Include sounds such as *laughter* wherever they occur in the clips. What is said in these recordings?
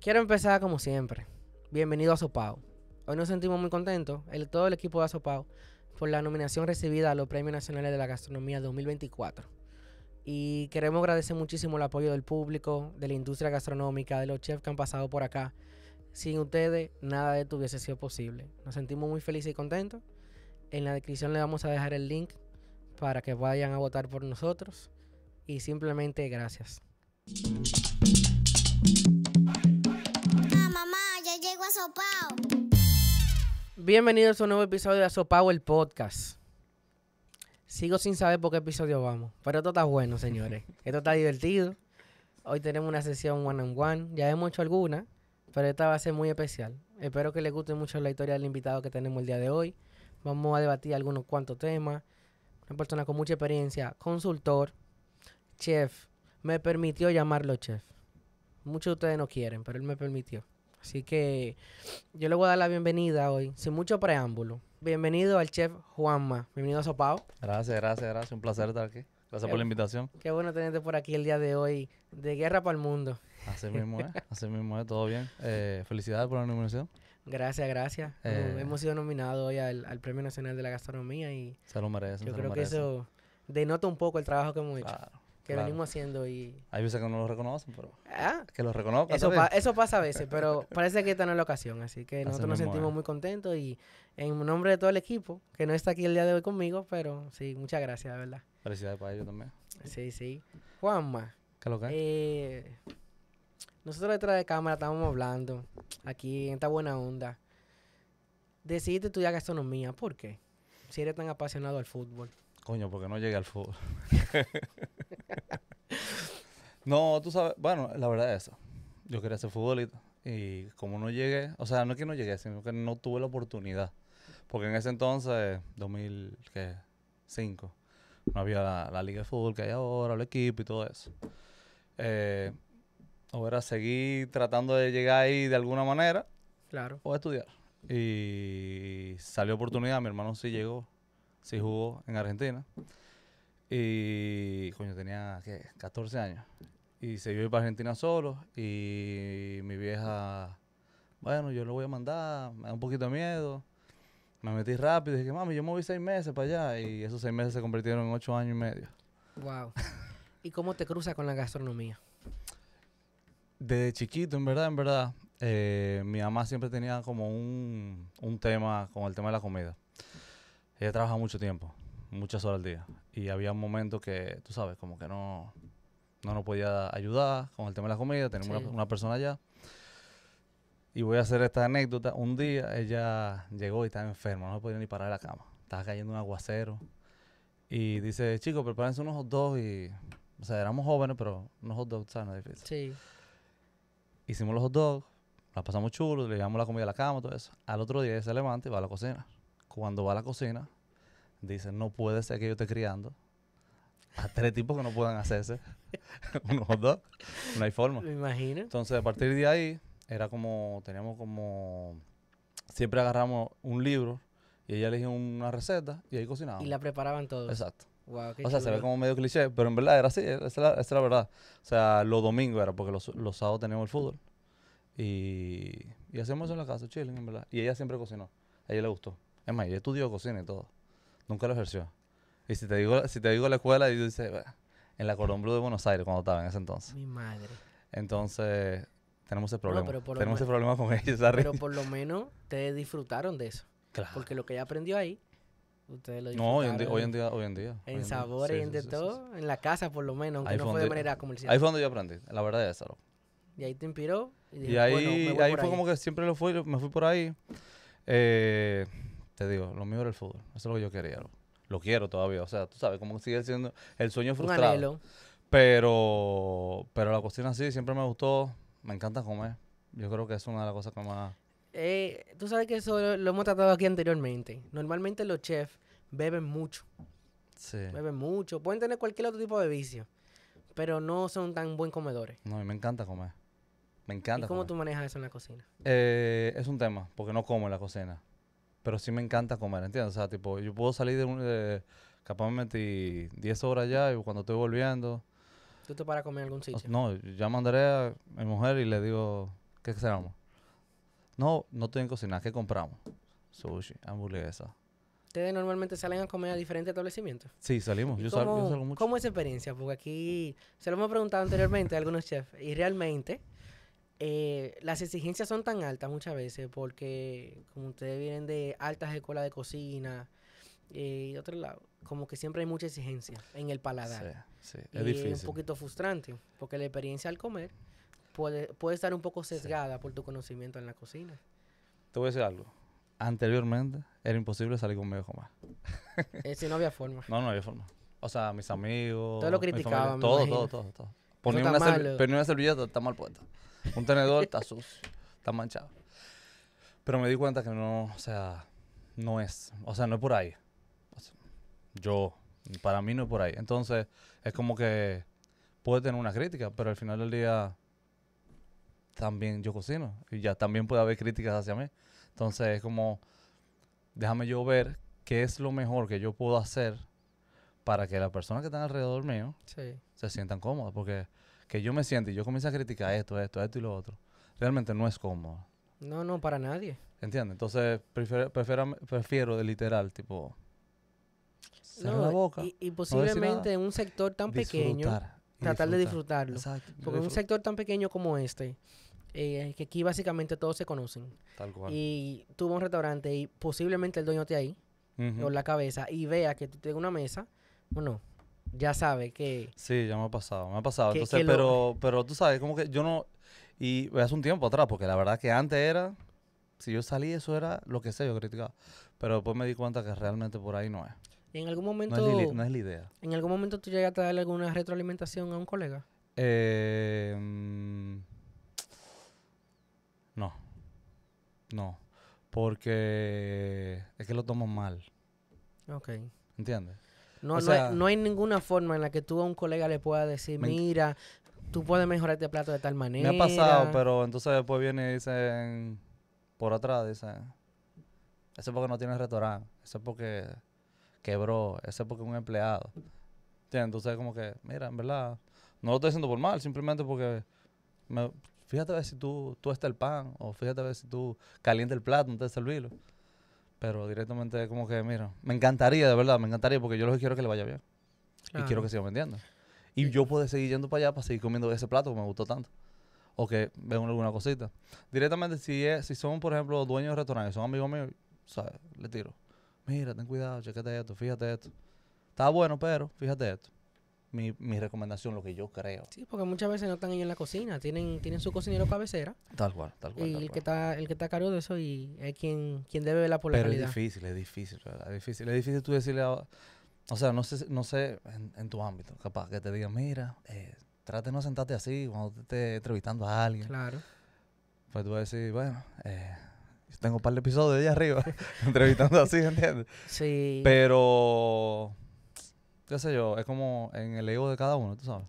Quiero empezar como siempre. Bienvenido a Sopao. Hoy nos sentimos muy contentos, el, todo el equipo de Asopao, por la nominación recibida a los Premios Nacionales de la Gastronomía 2024. Y queremos agradecer muchísimo el apoyo del público, de la industria gastronómica, de los chefs que han pasado por acá. Sin ustedes, nada de esto hubiese sido posible. Nos sentimos muy felices y contentos. En la descripción le vamos a dejar el link para que vayan a votar por nosotros. Y simplemente gracias. Bienvenidos a un nuevo episodio de Asopao el podcast. Sigo sin saber por qué episodio vamos, pero esto está bueno, señores. *laughs* esto está divertido. Hoy tenemos una sesión one on one. Ya hemos hecho alguna, pero esta va a ser muy especial. Espero que les guste mucho la historia del invitado que tenemos el día de hoy. Vamos a debatir algunos cuantos temas. Una persona con mucha experiencia, consultor, chef. Me permitió llamarlo chef. Muchos de ustedes no quieren, pero él me permitió. Así que yo le voy a dar la bienvenida hoy, sin mucho preámbulo. Bienvenido al chef Juanma. Bienvenido a Sopao. Gracias, gracias, gracias. Un placer estar aquí. Gracias por la invitación. Qué bueno tenerte por aquí el día de hoy, de Guerra para el Mundo. Así mismo es, *laughs* así mismo es, todo bien. Eh, felicidades por la nominación. Gracias, gracias. Hemos eh. sido nominados hoy al, Premio Nacional de la Gastronomía y... Se lo merecen, Yo creo que eso denota un poco el trabajo que hemos hecho que venimos haciendo y... Hay veces que no lo reconocen, pero... ¿Ah? Que lo reconozcan. Eso, pasa a veces, pero parece que esta no es la ocasión. Así que nosotros nos sentimos muy contentos y en nombre de todo el equipo, que no está aquí el día de hoy conmigo, pero sí, muchas gracias, de verdad. Felicidades para ellos también. Sí, sí. Juanma. ¿Qué lo Eh, nosotros detrás de cámara estábamos hablando aquí en esta buena onda. Decidiste estudiar gastronomía, ¿por qué? Si eres tan apasionado al fútbol. Coño, porque no llegué al fútbol. *laughs* no, tú sabes, bueno, la verdad es eso. Yo quería ser futbolista y como no llegué, o sea, no es que no llegué, sino que no tuve la oportunidad. Porque en ese entonces, 2005, no había la, liga de fútbol que hay ahora, el equipo y todo eso. Eh, o era seguir tratando de llegar ahí de alguna manera. Claro. O estudiar. Y salió oportunidad, mi hermano sí llegó. Sí jugó en Argentina. Y, coño, tenía, 14 años. Y se vio para Argentina solo. Y mi vieja, bueno, yo lo voy a mandar, me da un poquito de miedo. Me metí rápido y dije, mami, yo me voy seis meses para allá. Y esos seis meses se convirtieron en ocho años y medio. Wow. ¿Y cómo te cruza con la gastronomía? Desde chiquito, en verdad, en verdad, eh, mi mamá siempre tenía como un, un tema con el tema de la comida. Ella trabaja mucho tiempo, muchas horas al día. Y había un momento que, tú sabes, como que no, no nos podía ayudar con el tema de la comida, tenemos una, persona allá. Y voy a hacer esta anécdota. Un día ella llegó y estaba enferma, no podía ni parar de la cama. Estaba cayendo un aguacero. Y dice, chicos, prepárense unos hot dogs y... O sea, éramos jóvenes, pero unos hot dogs, ¿sabes? No es difícil. Sí. Hicimos los hot dogs, la pasamos chulos, le llevamos la comida a la cama, todo eso. Al otro día ella se levanta y va a la cocina cuando va a la cocina, dice, no puede ser que yo esté criando a tres tipos que no puedan hacerse *laughs* uno dos. No hay forma. Me imagino. Entonces, a partir de ahí, era como, teníamos como, siempre agarramos un libro y ella elegía una receta y ahí cocinábamos. Y la preparaban todos. Exacto. o sea, se ve como medio cliché, pero en verdad era así, esa es la, verdad. O sea, los domingos era porque los, los sábados teníamos el fútbol. Y, y hacemos eso en la casa, chilling, en verdad. Y ella siempre cocinó, a ella le gustó. Es más, yo estudio cocina y todo. Nunca lo ejerció. Y si te digo, si te digo la escuela, yo dice, en la Colombo de Buenos Aires, cuando estaba en ese entonces. Mi madre. Entonces, tenemos ese problema. No, tenemos ese problema con ¿sabes? Pero por lo menos te disfrutaron de eso. Claro. Porque lo que ella aprendió ahí, ustedes lo disfrutaron. No, hoy en día, hoy en día. en sabores y en de todo, en la casa por lo menos, aunque no fue de manera comercial. Ahí fue donde yo aprendí, la verdad es eso. Y ahí te inspiró. Y, ahí, ahí fue como que siempre lo fui, me fui por ahí. Eh, te digo, lo mío era el fútbol. Eso es lo que yo quería. Lo, quiero todavía. O sea, tú sabes, cómo sigue siendo el sueño frustrado. pero, pero la cocina sí, siempre me gustó. Me encanta comer. Yo creo que es una de las cosas que más... Eh, tú sabes que eso lo, hemos tratado aquí anteriormente. Normalmente los chefs beben mucho. Sí. Beben mucho. Pueden tener cualquier otro tipo de vicio. Pero no son tan buen comedores. No, y me encanta comer. Me encanta. ¿Y cómo tú manejas eso en la cocina? Eh, es un tema, porque no como en la cocina pero sí me encanta comer, ¿entiendes? O sea, tipo, yo puedo salir de un... capaz me metí 10 horas ya y cuando estoy volviendo... ¿Tú te paras a comer en algún sitio? No, ya mandaré a mi mujer y le digo, ¿qué hacemos? No, no estoy en cocinar, ¿qué compramos? Sushi, hamburguesa. ¿Ustedes normalmente salen a comer a diferentes establecimientos? Sí, salimos. Yo, salgo mucho. ¿Cómo es esa experiencia? Porque aquí se lo hemos preguntado anteriormente a algunos chefs. Y realmente, eh, las exigencias son tan altas muchas veces porque como ustedes vienen de altas escuelas de cocina eh, y otro lado, como que siempre hay mucha exigencia en el paladar. Es Es un poquito frustrante porque la experiencia al comer puede, puede estar un poco sesgada por tu conocimiento en la cocina. Te voy a decir algo. Anteriormente era imposible salir conmigo a comer. Eh, si no había forma. No, no había forma. O sea, mis amigos. Todo lo criticaban. Todo, todo, todo, una, servilleta, está mal puesta. Un tenedor está sucio, está manchado. Pero me di cuenta que no, o sea, no es, o sea, no es por ahí. yo, para mí no es por ahí. Entonces, es como que puede tener una crítica, pero al final del día también yo cocino y ya también puede haber críticas hacia mí. Entonces, es como, déjame yo ver qué es lo mejor que yo puedo hacer para que las personas que están alrededor mío sí. se sientan cómodas, porque que yo me siento y yo comienzo a criticar esto, esto, esto y lo otro, realmente no es cómodo. No, no, para nadie. ¿Entiendes? Entonces, prefiero, de literal, tipo, la boca, y, posiblemente en un sector tan pequeño, tratar de disfrutarlo. Exacto. Porque en un sector tan pequeño como este, eh, que aquí básicamente todos se conocen. Tal cual. Y tú vas a un restaurante y posiblemente el dueño esté ahí, con la cabeza, y vea que tú tienes una mesa, bueno, ya sabe que... Sí, ya me ha pasado, me ha pasado. pero, pero tú sabes, como que yo no... Y hace un tiempo atrás, porque la verdad que antes era... Si yo salí, eso era lo que sé, yo criticaba. Pero después me di cuenta que realmente por ahí no es. en algún momento... No es, la idea. ¿En algún momento tú llegaste a darle alguna retroalimentación a un colega? Eh, mm, no. No. Porque es que lo tomo mal. Ok. ¿Entiendes? No, hay, ninguna forma en la que tú a un colega le puedas decir, mira, tú puedes mejorar este plato de tal manera. Me ha pasado, pero entonces después viene y dicen, por atrás, dicen, ese es porque no tiene restaurante, ese es porque quebró, ese es porque un empleado. Entonces como que, mira, en verdad, no lo estoy diciendo por mal, simplemente porque... fíjate a ver si tú, tú el pan, o fíjate a ver si tú calienta el plato, antes te servirlo. Pero directamente como que, mira, me encantaría, de verdad, me encantaría porque yo lo que quiero es que le vaya bien. Y quiero que siga vendiendo. Y yo puedo seguir yendo para allá para seguir comiendo ese plato que me gustó tanto. O que veo alguna cosita. Directamente, si, es, si son, por ejemplo, dueños de restaurantes, son amigos míos, ¿sabes? Le tiro. Mira, ten cuidado, chequete esto, fíjate esto. Está bueno, pero fíjate esto mi, mi, recomendación, lo que yo creo. Sí, porque muchas veces no están ellos en la cocina, tienen, tienen su cocinero cabecera. Tal cual, tal cual. Y el, Que está, el que está cargo de eso y es quien, quien debe la Pero Pero es difícil, es difícil, Es difícil, es difícil tú decirle a... O sea, no sé, no sé en, tu ámbito, capaz que te diga mira, eh, trate de no sentarte así cuando te estés entrevistando a alguien. Claro. Pues tú vas a decir, bueno, eh, tengo un par de episodios de allá arriba *laughs* entrevistando así, ¿entiendes? Sí. Pero qué sé yo, es como en el ego de cada uno, tú sabes.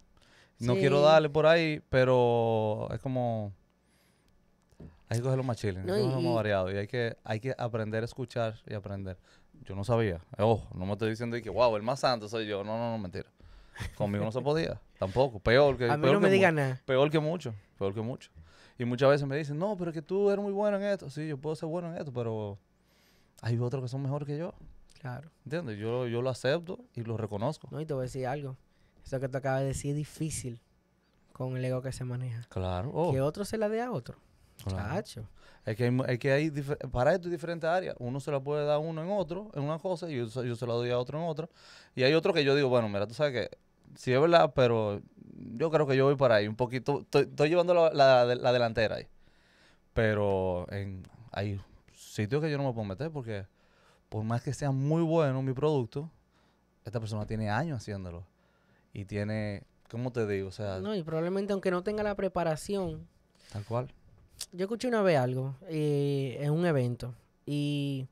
No quiero darle por ahí, pero es como... Hay que cogerlo más chile, hay que más variado y hay que, hay que aprender a escuchar y aprender. Yo no sabía. Eh, ojo, no me estoy diciendo que, wow, el más santo soy yo. No, no, no, mentira. Conmigo no se podía, *laughs* tampoco. Peor que... A no me digan nada. Peor que mucho, peor que mucho. Y muchas veces me dicen, no, pero que tú eres muy bueno en esto. Sí, yo puedo ser bueno en esto, pero hay otros que son mejor que yo. Claro. ¿Entiendes? Yo, yo lo acepto y lo reconozco. No, y te voy a decir algo. Eso que tú acabas de decir es difícil con el ego que se maneja. Claro. Que oh. otro se la dé a otro. Claro. Es que, hay, es que hay para esto hay diferentes áreas. Uno se la puede dar a uno en otro, en una cosa, y yo, se la doy a otro en otra. Y hay otro que yo digo, bueno, mira, tú sabes que si es verdad, pero yo creo que yo voy para ahí un poquito. Estoy, llevando la, delantera ahí. Pero en, hay sitios que yo no me puedo meter porque por más que sea muy bueno mi producto, esta persona tiene años haciéndolo. Y tiene, ¿cómo te digo? sea, no, y probablemente aunque no tenga la preparación. Tal cual. Yo escuché una vez algo eh, en un evento y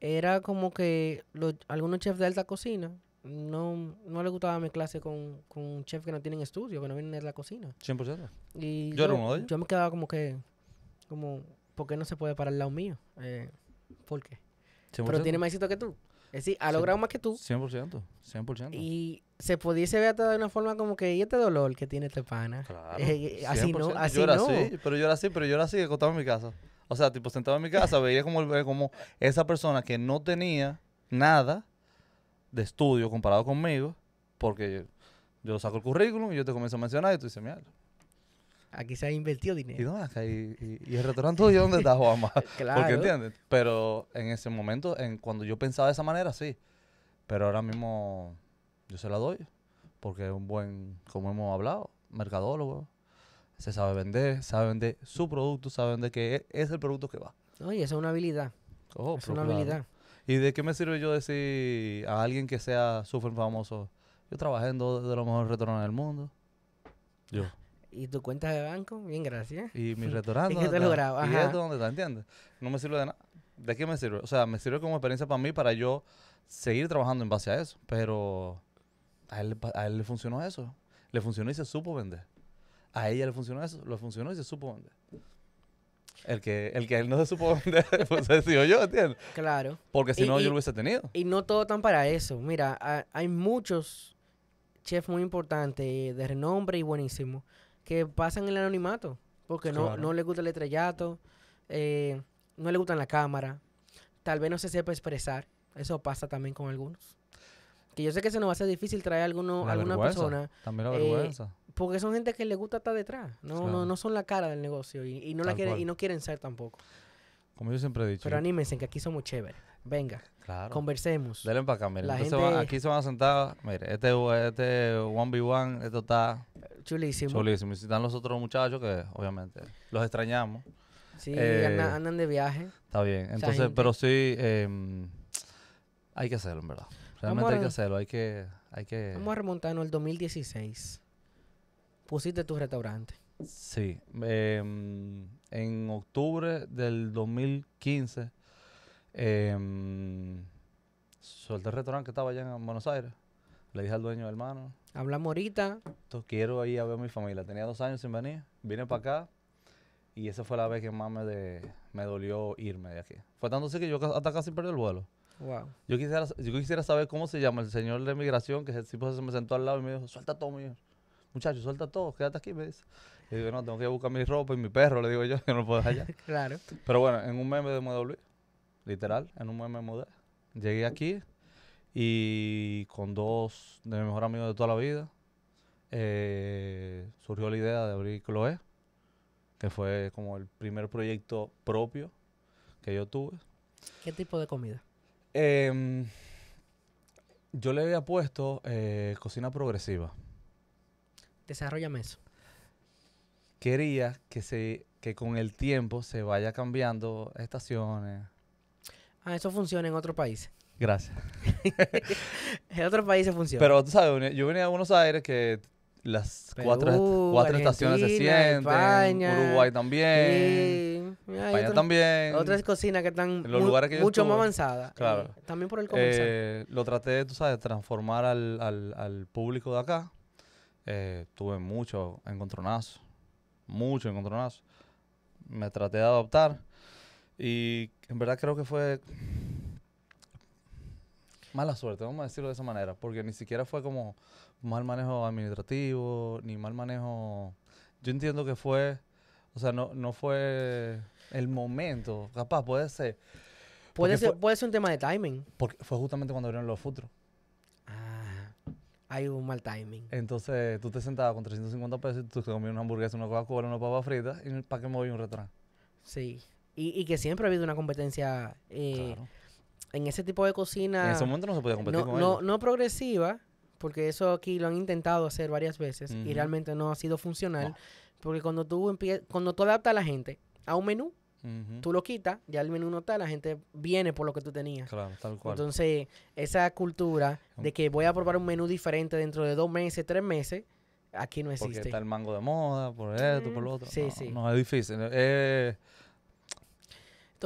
era como que algunos chefs de alta cocina no, no le gustaba mi clase con, con chef que no tienen estudio, que no vienen de la cocina. 100%. Y yo, yo, me quedaba como que, como, ¿por qué no se puede parar al lado mío? Eh, ¿Por qué? pero tiene más éxito que tú. Es decir, ha logrado más que tú. 100%, 100%. Y se pudiese ver hasta de una forma como que, ¿y este dolor que tiene este pana? Claro. Eh, eh, así no, así yo era Así, pero yo era así, pero yo era así, acostado en mi casa. O sea, tipo, sentado en mi casa, veía como, eh, como esa persona que no tenía nada de estudio comparado conmigo, porque yo, saco el currículum y yo te comienzo a mencionar y tú dices, mira, Aquí se ha invertido dinero. ¿Y el restaurante tuyo dónde está, Juanma? *laughs* claro. Porque entiendes. Pero en ese momento, en, cuando yo pensaba de esa manera, sí. Pero ahora mismo yo se la doy. Porque es un buen, como hemos hablado, mercadólogo. Se sabe vender, sabe vender su producto, sabe vender que e, es, el producto que va. Oye, esa es una habilidad. Oh, es pues una habilidad. ¿Y de qué me sirve yo decir a alguien que sea súper famoso? Yo trabajé en dos de los mejores restaurantes del mundo. Yo y tu cuenta de banco, bien, gracias. Y mi restaurante. ¿Y qué te lo grabo? Ajá. Y esto donde está, ¿entiendes? No me sirve de nada. ¿De qué me sirve? O sea, me sirve como experiencia para mí, para yo seguir trabajando en base a eso. Pero a él, le funcionó eso. Le funcionó y se supo vender. A ella le funcionó eso. Lo funcionó y se supo vender. El que, el que él no se supo *laughs* vender, pues se decidió yo, ¿entiendes? Claro. Porque si no, yo lo hubiese tenido. Y no todo tan para eso. Mira, hay muchos chefs muy importantes, de renombre y buenísimos, que pasan el anonimato, porque no, no les gusta el estrellato, eh, no le gusta la cámara, tal vez no se sepa expresar, eso pasa también con algunos. Que yo sé que se nos va a hacer difícil traer alguno, alguna persona. También la vergüenza. Eh, porque son gente que le gusta estar detrás, no, no, no son la cara del negocio y, no la quieren, y no quieren ser tampoco. Como yo siempre he dicho. Pero anímense que aquí somos chéveres. Venga. Conversemos. Denle para acá, aquí se van a sentar. Mire, este, este 1v1, esto está chulísimo. Chulísimo. Y están los otros muchachos que, obviamente, los extrañamos. Sí, eh, andan, de viaje. Está bien. Entonces, pero sí, em, hay que hacerlo, en verdad. Realmente hay que hacerlo. Hay que, hay que... Vamos a remontarnos al 2016. Pusiste tu restaurante. Sí. Em, en octubre del 2015, eh, em, el restaurante que estaba allá en Buenos Aires. Le dije al dueño, hermano. habla morita Entonces, quiero ir a ver a mi familia. Tenía dos años sin venir. Vine para acá. Y esa fue la vez que más me, de, me dolió irme de aquí. Fue tanto así que yo hasta casi perdí el vuelo. Wow. Yo quisiera, yo quisiera saber cómo se llama el señor de migración, que ese tipo se me sentó al lado y me dijo, suelta todo, hijo. Muchacho, suelta todo, quédate aquí, me dice. Y digo, no, tengo que buscar mi ropa y mi perro, le digo yo, *laughs* que no lo puedo dejar *laughs* claro. Pero bueno, en un mes me devolví. Literal, en un mes me mudé. Llegué aquí, y con dos de mis mejores amigos de toda la vida eh, surgió la idea de abrir Chloe, que fue como el primer proyecto propio que yo tuve. ¿Qué tipo de comida? Em, yo le había puesto eh, cocina progresiva. Desarrollame eso. Quería que, se, que con el tiempo se vaya cambiando estaciones. Ah, eso funciona en otros países. Gracias. *laughs* en otros países funciona. Pero tú sabes, yo venía a Buenos Aires que las cuatro, estaciones se sienten. España, Uruguay también. España también. Otras cocinas que están mucho más avanzadas. Claro. Eh, también por el comercio. Eh, lo traté, tú sabes, de transformar al, público de acá. Eh, tuve mucho encontronazo. Mucho encontronazo. Me traté de adoptar. Y en verdad creo que fue mala suerte, vamos a decirlo de esa manera, porque ni siquiera fue como mal manejo administrativo, ni mal manejo... Yo entiendo que fue, o sea, no, no fue el momento, capaz, puede ser. Puede ser, puede ser un tema de timing. Porque fue justamente cuando abrieron los futros. Ah, hay un mal timing. Entonces, tú te sentabas con 350 pesos y tú te comías una hamburguesa, una Coca-Cola, una papa frita, y ¿para qué me voy un retraso. Sí. Y, que siempre ha habido una competencia... Eh, en ese tipo de cocina. En ese momento no se competir no, progresiva, porque eso aquí lo han intentado hacer varias veces y realmente no ha sido funcional. Porque cuando tú, cuando tú adaptas a la gente a un menú, Tú lo quitas, ya el menú no está, la gente viene por lo que tú tenías. Claro, tal cual. Entonces, esa cultura de que voy a probar un menú diferente dentro de dos meses, tres meses, aquí no existe. Porque está el mango de moda, por esto, por lo otro. Sí, no, sí. No, es difícil.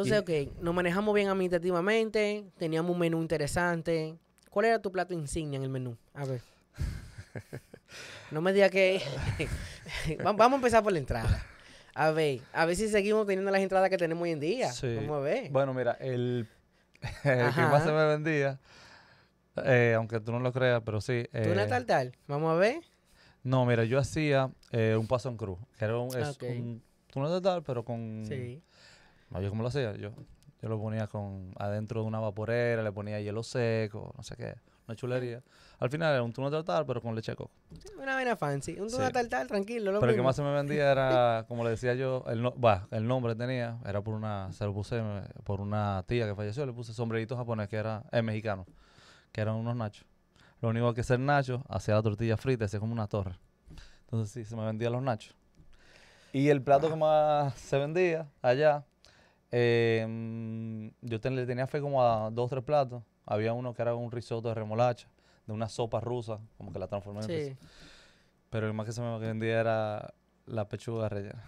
Entonces, ok, nos manejamos bien administrativamente, teníamos un menú interesante. ¿Cuál era tu plato insignia en el menú? A ver. *laughs* No me digas que... *laughs* Vamos a empezar por la entrada. A ver, a ver si seguimos teniendo las entradas que tenemos hoy en día. Sí. Vamos a ver. Bueno, mira, el, *laughs* que más se me vendía, eh, aunque tú no lo creas, pero sí. Eh, ¿Tú una eh, tal tal? Vamos a ver. No, mira, yo hacía eh, un paso en cruz. era un, tú no tal tal, pero con... Sí yo cómo lo hacía. Yo, yo lo ponía con adentro de una vaporera, le ponía hielo seco, no sé qué. Una chulería. Al final era un tuna tartar, pero con leche de coco. Una vaina fancy. Un tuna tartar, tranquilo. Lo pero el que más se me vendía era, *laughs* como le decía yo, el, el nombre tenía, era por una, se por una tía que falleció, le puse sombrerito japonés, que era, mexicano, que eran unos nachos. Lo único que hacer nacho, hacía la tortilla frita, hacía como una torre. Entonces sí, se me vendían los nachos. Y el plato que ah. más se vendía allá eh, yo le tenía fe como a dos o tres platos. Había uno que era un risotto de remolacha, de una sopa rusa, como que la transformé en risotto. Pero el más que se me vendía era la pechuga rellena.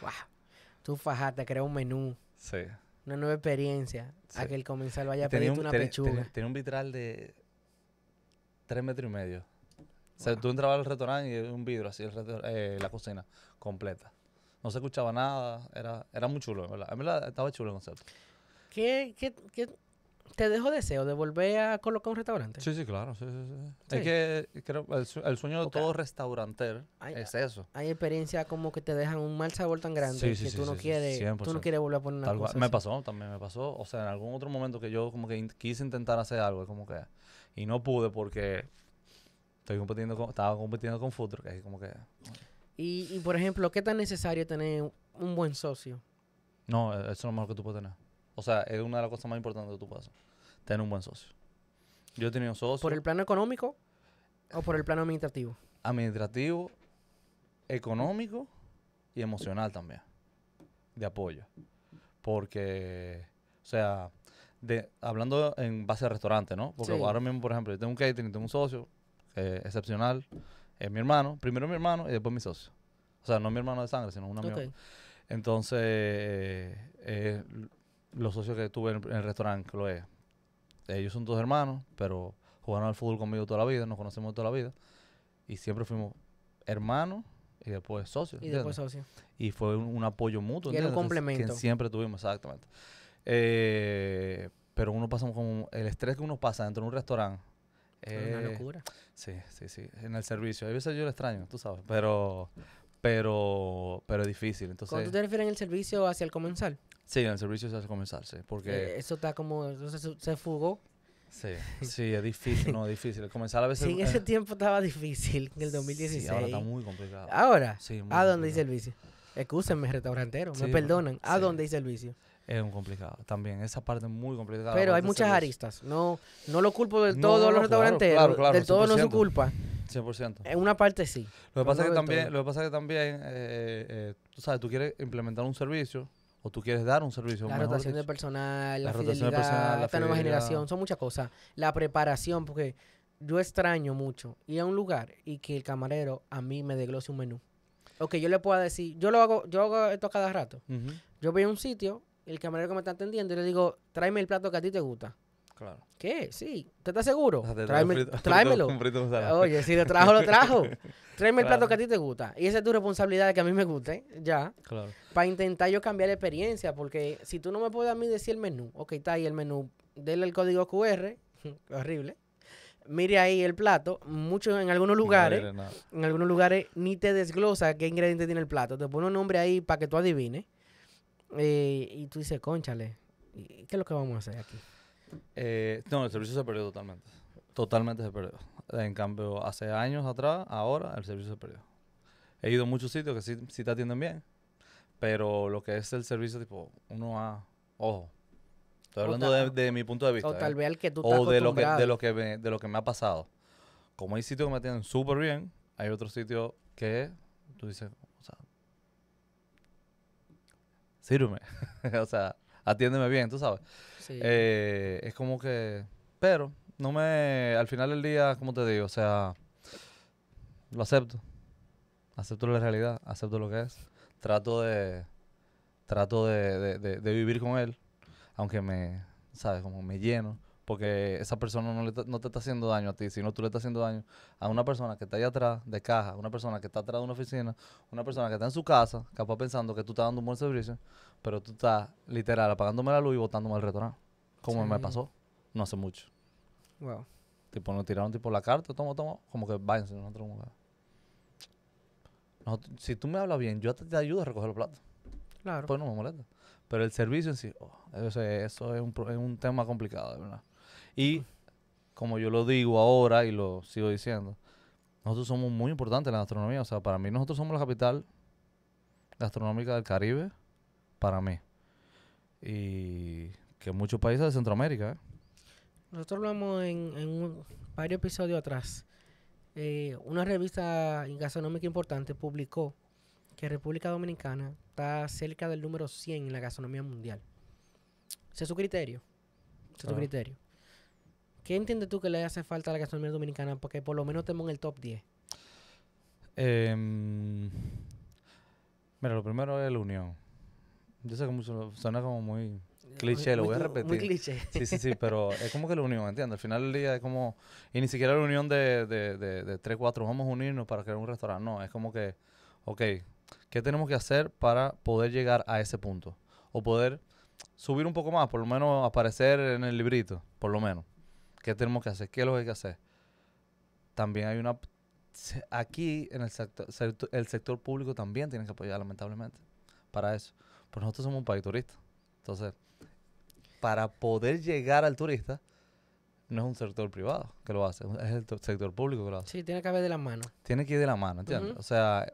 Wow. *laughs* Tú fajaste, creó un menú. Sí. Una nueva experiencia. A que el comensal vaya a pedirte una pechuga. tiene un vitral de tres metros y medio. O sea, tú entrabas al restaurante y un vidrio así, el, eh, la cocina completa no se escuchaba nada, era, era muy chulo, en verdad. estaba chulo el concepto. ¿Qué, qué, qué te dejó deseo de volver a colocar un restaurante? Sí, sí, claro, sí, sí, sí. Es que creo, el, sueño de todo restauranter es eso. Hay experiencias como que te dejan un mal sabor tan grande que tú, no quieres, volver a poner una cosa Me pasó, también me pasó. O sea, en algún otro momento que yo como que quise intentar hacer algo, como que... Y no pude porque estoy compitiendo estaba compitiendo con Futuro, que es como que... Y, por ejemplo, ¿qué tan necesario tener un buen socio? No, e, eso es lo mejor que tú puedes tener. O sea, es una de las cosas más importantes que tú puedes Tener un buen socio. Yo he tenido socios. ¿Por el plano económico o por el plano administrativo? Administrativo, económico y emocional también. De apoyo. Porque, o sea, de, hablando en base a restaurante, ¿no? Porque ahora mismo, por ejemplo, yo tengo un catering, tengo un socio excepcional es mi hermano, primero mi hermano y después mi socio. O sea, no mi hermano de sangre, sino un amigo. Entonces, eh, eh, los socios que tuve en, el restaurante, lo es. Ellos son dos hermanos, pero jugaron al fútbol conmigo toda la vida, nos conocemos toda la vida. Y siempre fuimos hermanos y después socios. Y después socios. Y fue un, apoyo mutuo. Y un complemento. Que siempre tuvimos, exactamente. Eh, pero uno pasa como el estrés que uno pasa dentro de un restaurante una eh, locura. Sí, sí, sí. En el servicio. A veces yo lo extraño, tú sabes, pero pero pero es difícil. Entonces, ¿Cuándo tú te refieres en el servicio hacia el comensal? Sí, en el servicio hacia el comensal, sí. Porque eh, eso está como, entonces se fugó. Sí, sí, es difícil, no, difícil. comenzar a veces... Sí, en eh, ese tiempo estaba difícil, en el 2016. Sí, ahora está muy complicado. ¿Ahora? Sí, ¿A dónde hay dice el vicio? Excúsenme, restaurantero, me perdonan. ¿A dónde dice el vicio? es un complicado también. Esa parte es muy complicada. Pero hay muchas aristas. No, no lo culpo de todos los restaurantes. Claro, claro, del todo no es su culpa. 100%. En una parte sí. Lo que pasa, es que, también, lo que, pasa que también, tú sabes, tú quieres implementar un servicio o tú quieres dar un servicio. La rotación de personal, la, la nueva generación, son muchas cosas. La preparación, porque yo extraño mucho ir a un lugar y que el camarero a mí me desglose un menú. que yo le pueda decir, yo lo hago, yo hago esto cada rato. Yo voy a un sitio el camarero que me está atendiendo, yo le digo, tráeme el plato que a ti te gusta. Claro. ¿Qué? Sí. ¿Te estás seguro? *laughs* tráemelo. Oye, si lo trajo, lo trajo. *laughs* Tráeme el plato que a ti te gusta. Y esa es tu responsabilidad de que a mí me guste, ya. Claro. Para intentar yo cambiar la experiencia, porque si tú no me puedes a mí decir el menú, ok, está ahí el menú, dele el código QR, *laughs* horrible. Mire ahí el plato, mucho en algunos lugares, en algunos lugares ni te desglosa qué ingrediente tiene el plato, te pone un nombre ahí para que tú adivines. Eh, y tú dices, conchale, ¿qué es lo que vamos a hacer aquí? Eh, no, el servicio se perdió totalmente. Totalmente se perdió. En cambio, hace años atrás, ahora el servicio se perdió. He ido a muchos sitios que sí, te atienden bien, pero lo que es el servicio, tipo, uno a ojo. Estoy hablando de, mi punto de vista. O ¿eh? tal vez que tú estás O de lo que, de, lo que me, de lo que me ha pasado. Como hay sitios que me atienden súper bien, hay otros sitios que tú dices, sírveme. *laughs* o sea, atiéndeme bien, tú sabes. Eh, es como que, pero no me, al final del día, como te digo, o sea, lo acepto. Acepto la realidad, acepto lo que es. Trato de, trato de vivir con él, aunque me, sabes, como me lleno porque esa persona no, le no, te está haciendo daño a ti, sino tú le estás haciendo daño a una persona que está allá atrás de caja, una persona que está atrás de una oficina, una persona que está en su casa, capaz pensando que tú estás dando un buen servicio, pero tú estás literal apagándome la luz y botándome al restaurante, como me pasó no hace mucho. Wow. Tipo, nos tiraron tipo la carta, toma, toma, como que váyanse otro lugar. si tú me hablas bien, yo te, ayudo a recoger los platos. Claro. Pues no me molesta. Pero el servicio en sí, oh, eso, eso, es, un, es un tema complicado, de verdad. Y como yo lo digo ahora y lo sigo diciendo, nosotros somos muy importantes en la gastronomía. O sea, para mí nosotros somos la capital gastronómica del Caribe, para mí. Y que muchos países de Centroamérica. ¿eh? Nosotros hablamos en, en varios episodios atrás. Eh, una revista gastronómica importante publicó que República Dominicana está cerca del número 100 en la gastronomía mundial. Ese es su criterio. Ese es su criterio. ¿Qué entiendes tú que le hace falta a la gastronomía dominicana porque por lo menos estemos en el top 10? Em, mira, lo primero es la unión. Yo sé que suena como muy cliché, lo voy a repetir. Muy cliché. Sí, sí, sí, pero *laughs* es como que la unión, ¿entiendes? Al final del día es como, y ni siquiera la unión de, de, de, de vamos a unirnos para crear un restaurante. No, es como que, ok, ¿qué tenemos que hacer para poder llegar a ese punto? O poder subir un poco más, por lo menos aparecer en el librito, por lo menos. ¿Qué tenemos que hacer? ¿Qué es lo que hay que hacer? También hay una... Aquí, en el sector, el sector público también tiene que apoyar, lamentablemente, para eso. Por pues nosotros somos un país turista. Entonces, para poder llegar al turista, no es un sector privado que lo hace, es el sector público que lo hace. Sí, tiene que haber de la mano. Tiene que ir de la mano, ¿entiendes? O sea,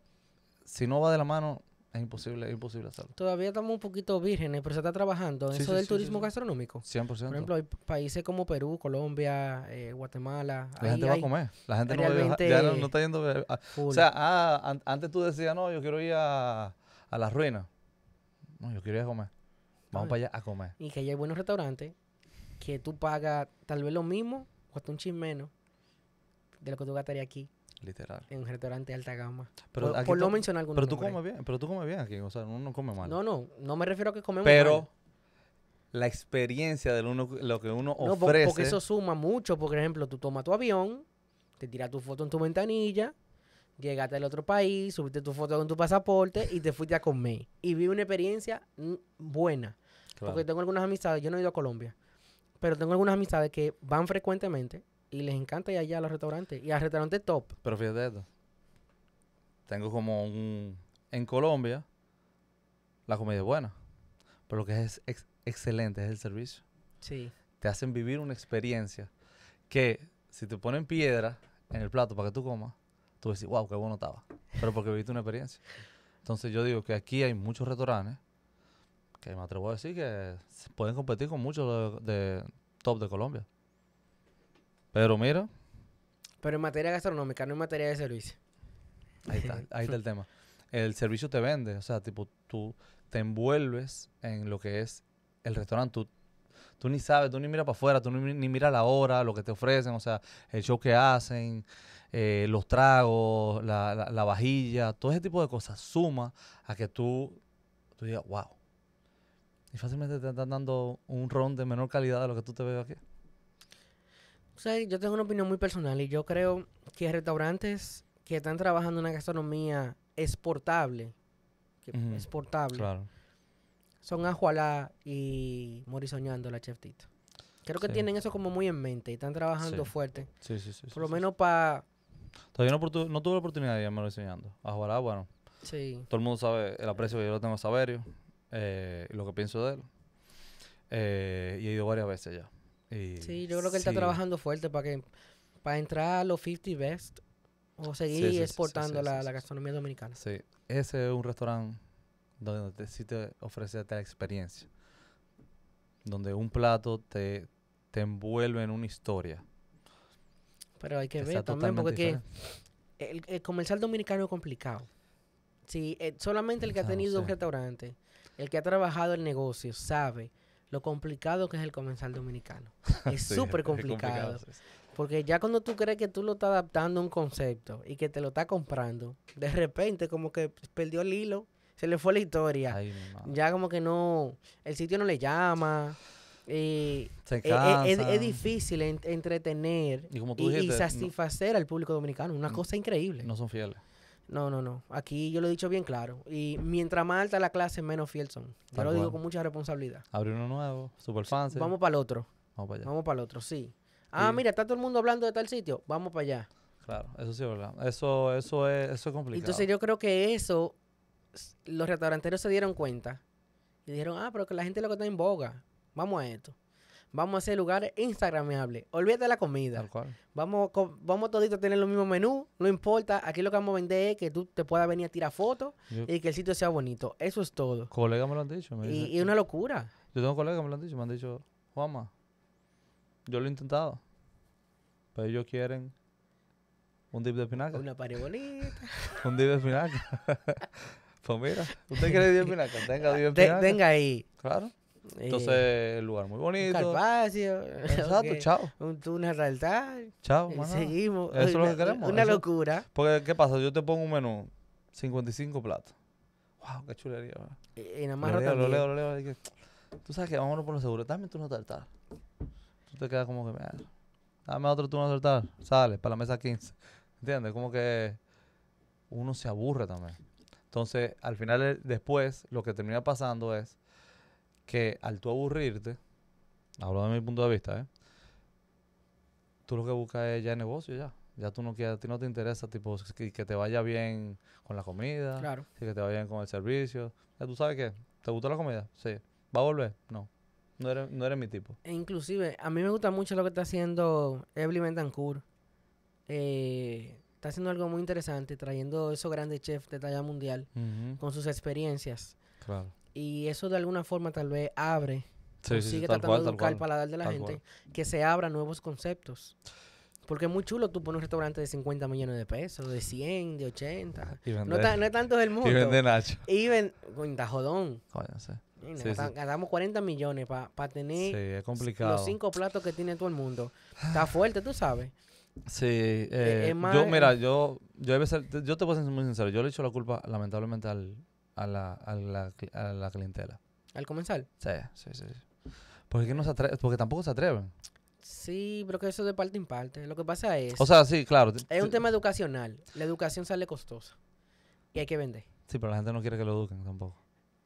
si no va de la mano, es imposible, es imposible hacerlo. Todavía estamos un poquito vírgenes, pero se está trabajando. Eso del turismo gastronómico. 100%. Por ejemplo, hay países como Perú, Colombia, eh, Guatemala. La gente va a comer. La gente no, está yendo. Ah, o sea, ah, antes tú decías, no, yo quiero ir a, la las ruinas. No, yo quiero ir a comer. Vamos para allá a comer. Y que haya hay buenos restaurantes que tú pagas tal vez lo mismo o hasta un chin menos de lo que tú gastarías aquí literal. En un restaurante de alta gama. Pero por, no mencionar algunos Pero tú comes bien, pero tú comes bien aquí, o sea, uno no come mal. No, no, no me refiero a que comemos mal. Pero la experiencia de uno, lo que uno no, ofrece. porque eso suma mucho. Por ejemplo, tú tomas tu avión, te tiras tu foto en tu ventanilla, llegaste al otro país, subiste tu foto con tu pasaporte y te fuiste a comer. Y vi una experiencia mm, buena. Porque tengo algunas amistades, yo no he ido a Colombia, pero tengo algunas amistades que van frecuentemente y les encanta ir allá a los restaurantes. Y al restaurantes top. Pero fíjate esto. Tengo como un... En Colombia, la comida es buena. Pero lo que es excelente es el servicio. Sí. Te hacen vivir una experiencia que si te ponen piedra en el plato para que tú comas, tú decís, wow, qué bueno estaba. Pero porque viviste una experiencia. Entonces yo digo que aquí hay muchos restaurantes que me atrevo a decir que pueden competir con muchos de top de Colombia. Pero mira. Pero en materia gastronómica, no en materia de servicio. Ahí está, *laughs* ahí está el tema. El servicio te vende, o sea, tipo, tú te envuelves en lo que es el restaurante. Tú, tú ni sabes, tú ni miras para afuera, tú ni, ni miras la hora, lo que te ofrecen, o sea, el show que hacen, eh, los tragos, la, la, vajilla, todo ese tipo de cosas suma a que tú, tú digas, wow. Y fácilmente te están dando un ron de menor calidad de lo que tú te ves aquí. O sea, yo tengo una opinión muy personal y yo creo que restaurantes que están trabajando en una gastronomía exportable, exportable, claro. son Ajualá y Morisoñando, la chef Tito. Creo que tienen eso como muy en mente y están trabajando fuerte. Sí, sí, sí. Por lo menos para... Todavía no, tuve la oportunidad de a Morisoñando. Ajualá, bueno. Sí. Todo el mundo sabe el aprecio que yo lo tengo a Saberio eh, lo que pienso de él. Eh, y he ido varias veces ya. Eh, sí, yo creo que él está trabajando fuerte para que para entrar a los 50 best o seguir exportando la, gastronomía dominicana. Sí, ese es un restaurante donde sí te ofrece esta experiencia, donde un plato te, envuelve en una historia. Pero hay que ver también porque el, comercial dominicano es complicado. Sí, eh, solamente el que ha tenido un restaurante, el que ha trabajado el negocio, sabe lo complicado que es el comensal dominicano. *laughs* Es súper complicado. Porque ya cuando tú crees que tú lo estás adaptando a un concepto y que te lo estás comprando, de repente como que perdió el hilo, se le fue la historia. ya como que no, el sitio no le llama. Y e, e, es, difícil entretener y, satisfacer al público dominicano. Una cosa increíble. No son fieles. No, no, no. Aquí yo lo he dicho bien claro. Y mientras más alta la clase, menos fiel son. Yo lo digo con mucha responsabilidad. Abre uno nuevo, super fancy. Vamos para el otro. Vamos para allá. Vamos para el otro, sí. Ah, mira, está todo el mundo hablando de tal sitio. Vamos para allá. Claro, eso sí es verdad. Eso, eso, es, eso es complicado. Entonces yo creo que eso, los restauranteros se dieron cuenta. Y dijeron, ah, pero que la gente lo que está en boga. Vamos a esto. Vamos a hacer lugares instagramiables. Olvídate de la comida. Tal cual. Vamos, vamos toditos a tener los mismos menús. No importa. Aquí lo que vamos a vender es que tú te puedas venir a tirar fotos y que el sitio sea bonito. Eso es todo. Colegas me lo han dicho. y, es una locura. Yo tengo colegas que me lo han dicho. Me han dicho, Juanma, yo lo he intentado. Pero ellos quieren un dip de espinaca. Una pared bonita. *laughs* un dip de espinaca. *laughs* pues mira, usted quiere dip de espinaca. *laughs* Tenga dip de espinaca. Tenga ahí. Claro. Entonces, el eh, lugar muy bonito. Un *laughs* Exacto, chao. Un túnel altar. Chao, eh, Seguimos. Eso es lo que queremos. Una locura. Porque, ¿qué pasa? Yo te pongo un menú, 55 platos. Wow, qué chulería. Y, y nada más lo lo leo, lo leo, Tú sabes que vamos por poner seguro. Dame un turno tartar. Tú te quedas como que, me dame otro turno tartar. Sale, para la mesa 15. ¿Entiendes? Como que uno se aburre también. Entonces, al final, eh, después, lo que termina pasando es que al tú aburrirte, hablo de mi punto de vista, ¿eh? tú lo que buscas es ya negocio, ya. Ya tú no quieres, a ti no te interesa, tipo, que, te vaya bien con la comida, claro. que te vaya bien con el servicio. Ya tú sabes que, ¿te gusta la comida? Sí. ¿Va a volver? No. No eres, mi tipo. E inclusive, a mí me gusta mucho lo que está haciendo Evelyn Mendancourt. Eh, está haciendo algo muy interesante, trayendo esos grandes chefs de talla mundial con sus experiencias. Claro. Y eso de alguna forma tal vez abre, sí, sigue tratando de educar el paladar de la gente, que se abran nuevos conceptos. Porque es muy chulo tú pones un restaurante de 50 millones de pesos, de 100, de 80. no, es tanto del *laughs* mundo. Y vende Nacho. Y vende, jodón. Ganamos 40 millones para tener sí, los cinco platos que tiene todo el mundo. Está fuerte, tú sabes. Sí, eh, yo, mira, eh, yo, yo, yo te voy a ser muy sincero, yo le echo la culpa lamentablemente al, a la, a la, a la clientela. ¿Al comensal? Sí, sí, sí. Porque, no se porque tampoco se atreven. Sí, pero que eso de parte en parte. Lo que pasa es... O sea, sí, claro. Es un tema educacional. La educación sale costosa. Y hay que vender. Sí, pero la gente no quiere que lo eduquen tampoco.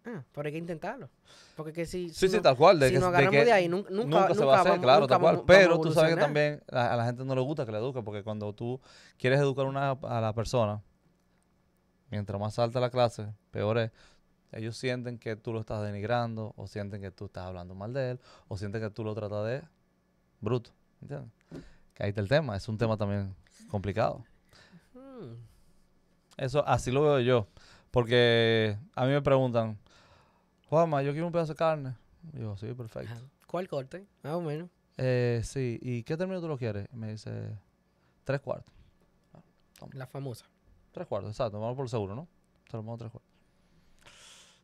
Ah, pero hay que intentarlo. Porque si, sí, sí, tal cual. De si que, nos agarramos de, ahí, nunca, nunca, se va a hacer, claro, tal cual. pero tú sabes que también a, la gente no le gusta que la eduquen, porque cuando tú quieres educar una, a la persona, mientras más alta la clase, peor es. Ellos sienten que tú lo estás denigrando, o sienten que tú estás hablando mal de él, o sienten que tú lo tratas de bruto. ¿Entiendes? Que ahí está el tema. Es un tema también complicado. Hmm. Eso así lo veo yo. Porque a mí me preguntan, Juanma, yo quiero un pedazo de carne. Y yo, sí, perfecto. ¿Cuál corte? Más o menos. Eh, sí, ¿y qué término tú lo quieres? Me dice, tres cuartos. Ah, la famosa. Tres cuartos, exacto. Vamos por seguro, ¿no? Solo lo pongo tres cuartos.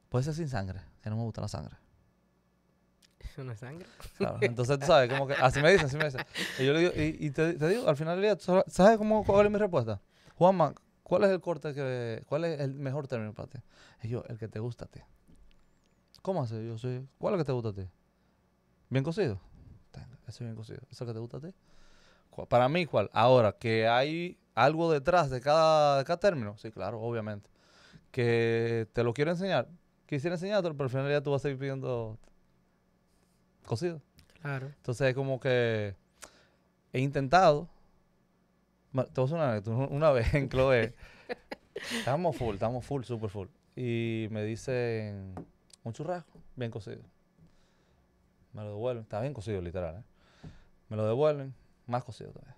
Puede ser sin sangre, que no me gusta la sangre. ¿Eso no es sangre? Claro. *laughs* Entonces tú sabes, como que así me dicen, así me dicen. Y yo le digo, y, te, digo, al final del día, ¿sabes cómo, cuál es mi respuesta? Juanma, ¿cuál es el corte que, cuál es el mejor término para ti? Y yo, el que te gusta a ti. ¿Cómo hace? Yo soy, ¿cuál es el que te gusta a ti? ¿Bien cocido? Eso es bien cocido. ¿Eso es el que te gusta a ti? Para mí, ¿cuál? Ahora, que hay algo detrás de cada, término? Sí, claro, obviamente. Que te lo quiero enseñar. Quisiera enseñarte, pero al final ya tú vas a ir pidiendo cocido. Claro. Entonces es como que he intentado. Te voy a *laughs* una, vez en Chloe. *laughs* estamos full, estamos full, super full. Y me dicen un churrasco, bien cocido. Me lo devuelven. Está bien cocido, literal. ¿eh? Me lo devuelven, más cocido todavía.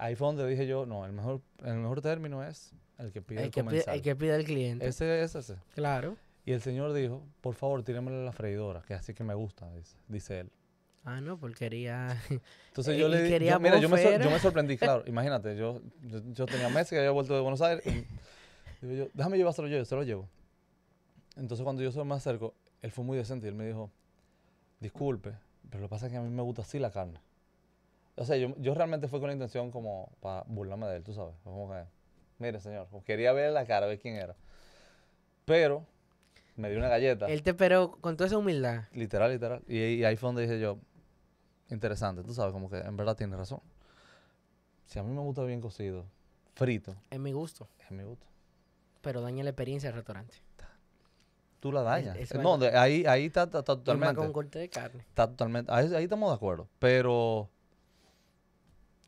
Ahí fue donde dije yo, no, el mejor, el mejor término es el que pide el, comensal. el que pide el cliente. Ese es ese. Claro. Y el señor dijo, por favor, tíremelo a la freidora, que así que me gusta, dice, él. Ah, no, porque quería... *laughs* Entonces *laughs* yo le mira, yo me, sorprendí, *laughs* claro, imagínate, yo, yo, tenía meses que había vuelto de Buenos Aires. Y, digo yo, déjame llevárselo yo, yo se lo llevo. Entonces cuando yo me acerco, él fue muy decente y él me dijo, disculpe, pero lo que pasa es que a mí me gusta así la carne. O sea, yo, realmente fue con la intención como para burlarme de él, tú sabes. Como que, mire, señor, quería ver la cara, ver quién era. Pero me dio una galleta. Él te esperó con toda esa humildad. Literal, literal. Y, ahí fue donde dije yo, interesante, tú sabes, como que en verdad tiene razón. Si a mí me gusta bien cocido, frito. Es mi gusto. Es mi gusto. Pero daña la experiencia del restaurante. Tú la dañas. no, ahí, ahí está, está, está totalmente. Con corte de carne. Está totalmente. ahí, estamos de acuerdo. Pero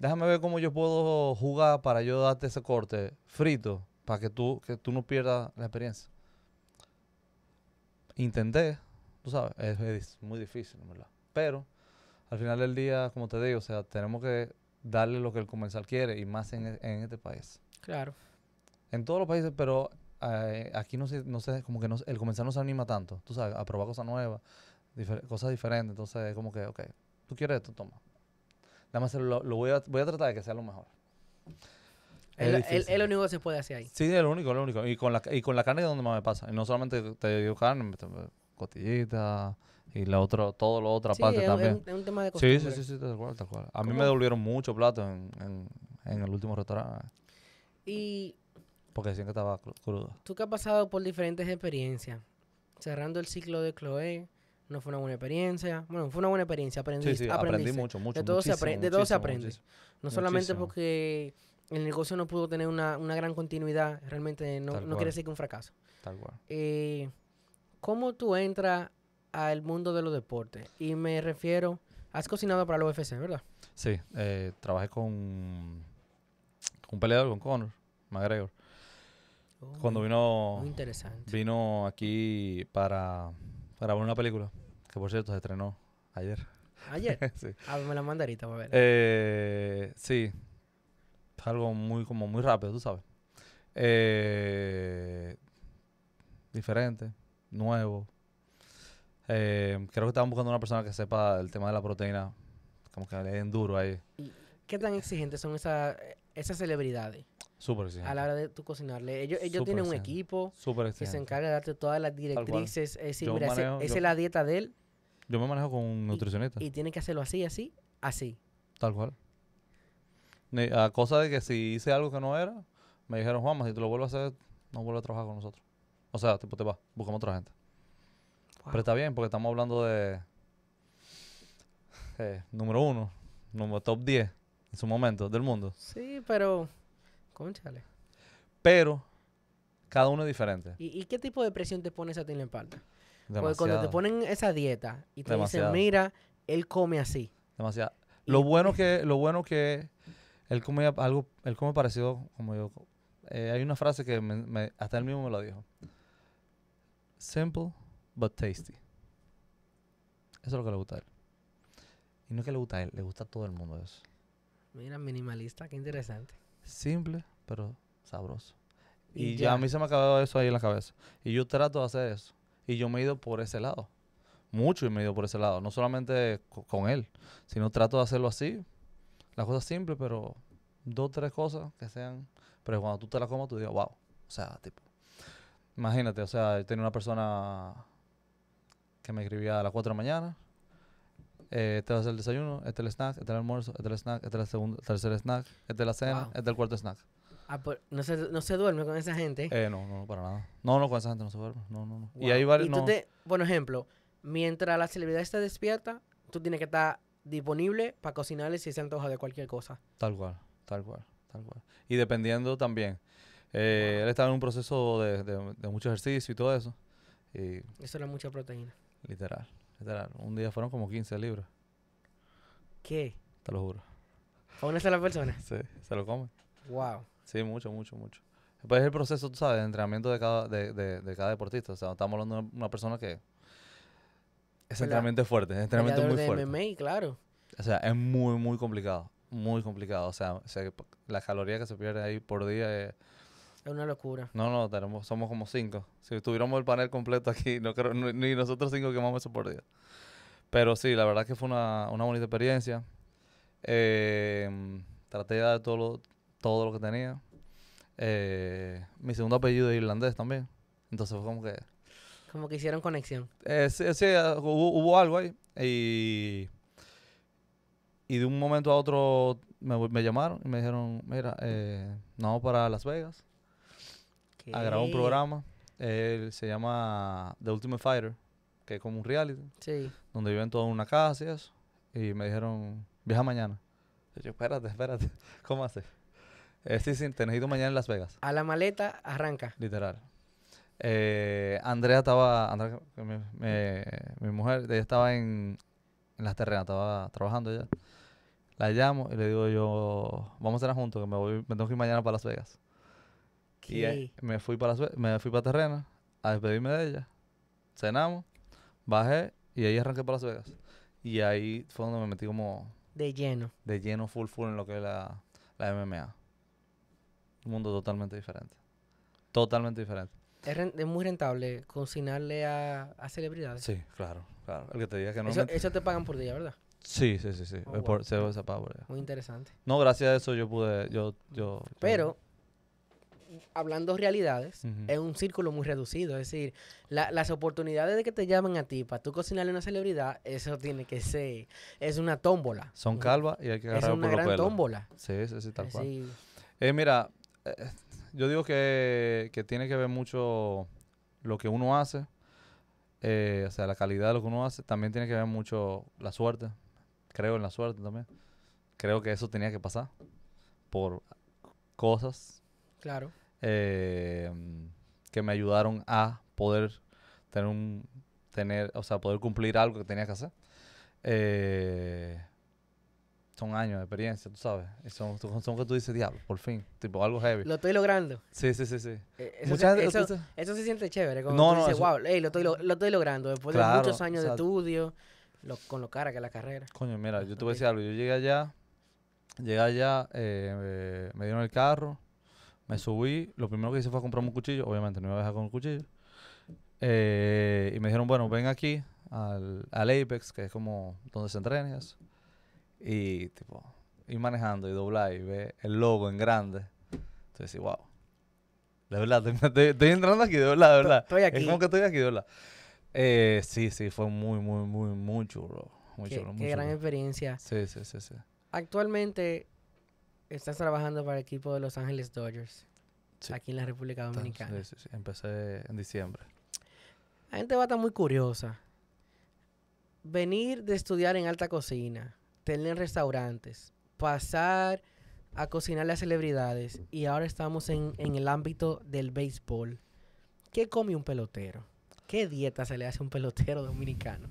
déjame ver cómo yo puedo jugar para yo darte ese corte frito, para que tú, que tú no pierdas la experiencia. Intenté, tú sabes, es, muy difícil, verdad. Pero al final del día, como te digo, o sea, tenemos que darle lo que el comercial quiere y más e, en, este país. Claro. En todos los países, pero eh, aquí no sé, no sé, como que no, el comercial no se anima tanto, tú sabes, a probar cosas nuevas, cosas diferentes, entonces como que, ok, tú quieres esto, toma. Dame más lo voy a, voy a tratar de que sea lo mejor. Es el, lo único que se puede hacer ahí. Sí, es lo único, lo único. Y con la, y con la carne es donde más me pasa. Y no solamente te dio carne, cotillita y la otra, todo lo otra parte también. Es un tema de costumbre. Sí, sí, sí, sí tal cual, tal cual. A mí me devolvieron mucho plato en, en, el último restaurante. Y... Porque decían que estaba crudo. Tú que has pasado por diferentes experiencias, cerrando el ciclo de Chloe, no fue una buena experiencia. Bueno, fue una buena experiencia, aprendí, aprendí mucho, mucho. De todo, se, aprende, de todo se aprende. no solamente porque el negocio no pudo tener una, una gran continuidad, realmente no, no quiere decir que un fracaso. Tal cual. Eh, ¿Cómo tú entras al mundo de los deportes? Y me refiero, has cocinado para la UFC, ¿verdad? Sí, eh, trabajé con, un peleador, con Conor McGregor. Oh, Cuando vino, muy interesante. vino aquí para ver una película que por cierto se estrenó ayer. ¿Ayer? *laughs* sí. Ah, me la mandarita, para ver. Eh, sí. Algo muy, como muy rápido, tú sabes. Eh, diferente, nuevo. Eh, creo que estaban buscando una persona que sepa el tema de la proteína. Como que le den duro ahí. ¿Qué tan exigentes son esas celebridades? Súper exigentes. A la hora de tú cocinarle. Ellos, ellos tienen un equipo que se encarga de darte todas las directrices. Es esa es la dieta de él. Yo me manejo con un nutricionista. Y, tiene que hacerlo así, así, así. Tal cual. A cosa de que si hice algo que no era, me dijeron, Juanma, si tú lo vuelves a hacer, no vuelves a trabajar con nosotros. O sea, tipo, te vas, buscamos otra gente. Pero está bien, porque estamos hablando de. Eh, número uno, número top 10 en su momento del mundo. Sí, pero. Conchale. Pero, cada uno es diferente. ¿Y, ¿Y, qué tipo de presión te pones a ti en la espalda? cuando te ponen esa dieta y te dicen, mira, él come así. Demasiado. Lo bueno que, lo bueno que él come algo, él come parecido como yo. Eh, hay una frase que hasta él mismo me lo dijo. Simple but tasty. Eso es lo que le gusta a él. Y no es que le gusta a él, le gusta a todo el mundo eso. Mira, minimalista, qué interesante. Simple, pero sabroso. Y, ya. a mí se me ha acabado eso ahí en la cabeza. Y yo trato de hacer eso. Y yo me he ido por ese lado. Mucho y me he ido por ese lado. No solamente con él, sino trato de hacerlo así. Las cosas simple, pero dos, tres cosas que sean. Pero cuando tú te la comas, tú digas, wow. O sea, tipo. Imagínate, o sea, yo tenía una persona que me escribía a las 4 de la mañana. Eh, este va a ser el desayuno, este el snack, este el almuerzo, este el snack, este el segundo, tercer snack, este la cena, este es el cuarto snack. Ah, no, se, duerme con esa gente. Eh, no, no, para nada. No, no, con esa gente no se duerme. No, no, Y hay varios. tú por ejemplo, mientras la celebridad está despierta, tú tienes que estar disponible para cocinarle si se antoja de cualquier cosa. Tal cual, tal cual, tal cual. Y dependiendo también. Eh, él estaba en un proceso de, mucho ejercicio y todo eso. Y eso era mucha proteína. Literal, literal. Un día fueron como 15 libros ¿Qué? Te lo juro. ¿A una las persona? *laughs* sí, se lo come. Wow. Sí, mucho, mucho, mucho. Después pues es el proceso, tú sabes, de entrenamiento de cada, de, de, de cada deportista. O sea, estamos hablando de una, persona que... es entrenamiento fuerte, es entrenamiento muy fuerte. MMA, claro. O sea, es muy, muy complicado. Muy complicado. O sea, o sea la caloría que se pierde ahí por día es... Es una locura. No, no, tenemos, somos como cinco. Si tuviéramos el panel completo aquí, *laughs* no ni, nosotros cinco quemamos eso por día. Pero sí, la verdad que fue una, una bonita experiencia. Eh, traté de dar todo lo, todo lo que tenía. Eh, mi segundo apellido es irlandés también. Entonces fue como que... Como que hicieron conexión. Eh, sí, sí eh, hubo, algo ahí. Y, y de un momento a otro me, llamaron y me dijeron, mira, eh, vamos para Las Vegas a grabar un programa. Él se llama The Ultimate Fighter, que es como un reality. Sí. Donde viven todos en una casa y eso. Y me dijeron, viaja mañana. yo, espérate, espérate. *laughs* ¿Cómo haces? Eh, sí, sí, te necesito mañana en Las Vegas. A la maleta, arranca. Literal. Eh, Andrea estaba, Andrea, mi, mujer, ella estaba en, en las terrenas, estaba trabajando ya. La llamo y le digo yo, vamos a cenar juntos, que me, voy, me tengo que ir mañana para Las Vegas. ¿Qué? Y me fui para Las, me fui para terrena a despedirme de ella. Cenamos, bajé y ahí arranqué para Las Vegas. Y ahí fue donde me metí como... De lleno. De lleno, full, full en lo que es la, la MMA. Un mundo totalmente diferente. Totalmente diferente. Es, muy rentable cocinarle a, a, celebridades. Sí, claro, claro. El que te diga que no. Eso, eso te pagan por día, ¿verdad? Sí, sí, sí, sí. Oh, muy interesante. No, gracias a eso yo pude, yo, yo. Pero hablando hablando realidades, es un círculo muy reducido. Es decir, las oportunidades de que te llaman a ti para tú cocinarle a una celebridad, eso tiene que ser, es una tómbola. Son calvas y hay que agarrar Es una gran tómbola. Sí, sí, sí, tal cual. Eh, mira, eh, yo digo que, tiene que ver mucho lo que uno hace, eh, o sea, la calidad de lo que uno hace, también tiene que ver mucho la suerte. Creo en la suerte también. Creo que eso tenía que pasar por cosas. Claro. Eh, que me ayudaron a poder tener un tener, o sea, poder cumplir algo que tenía que hacer. Eh, son años de experiencia, tú sabes. son, que tú dices, diablo, por fin, tipo algo heavy. Lo estoy logrando. Sí, sí, sí, sí. Eh, eso, se, siente chévere. Como no, wow, lo, estoy, logrando. Después de muchos años de estudio, con lo cara que es la carrera. Coño, mira, yo te voy a decir algo. Yo llegué allá, llegué allá, eh, me, dieron el carro, me subí. Lo primero que hice fue comprarme un cuchillo. Obviamente no me iba a dejar con un cuchillo. Eh, y me dijeron, bueno, ven aquí al, al Apex, que es como donde se entrenas y tipo, ir manejando y doblar y ver el logo en grande. Entonces, wow. De verdad, *laughs* estoy, entrando aquí, de verdad, de verdad. Estoy aquí. Es como que estoy aquí, de verdad. Eh, sí, sí, fue muy, muy, muy, Mucho, bro Mucho, qué, qué gran experiencia. Sí, sí, sí, sí. Actualmente estás trabajando para el equipo de Los Ángeles Dodgers. Sí. Aquí en la República Dominicana. sí, sí, sí. Empecé en diciembre. La gente va a estar muy curiosa. Venir de estudiar en alta cocina en restaurantes, pasar a cocinar a celebridades y ahora estamos en, el ámbito del béisbol. ¿Qué come un pelotero? ¿Qué dieta se le hace a un pelotero dominicano?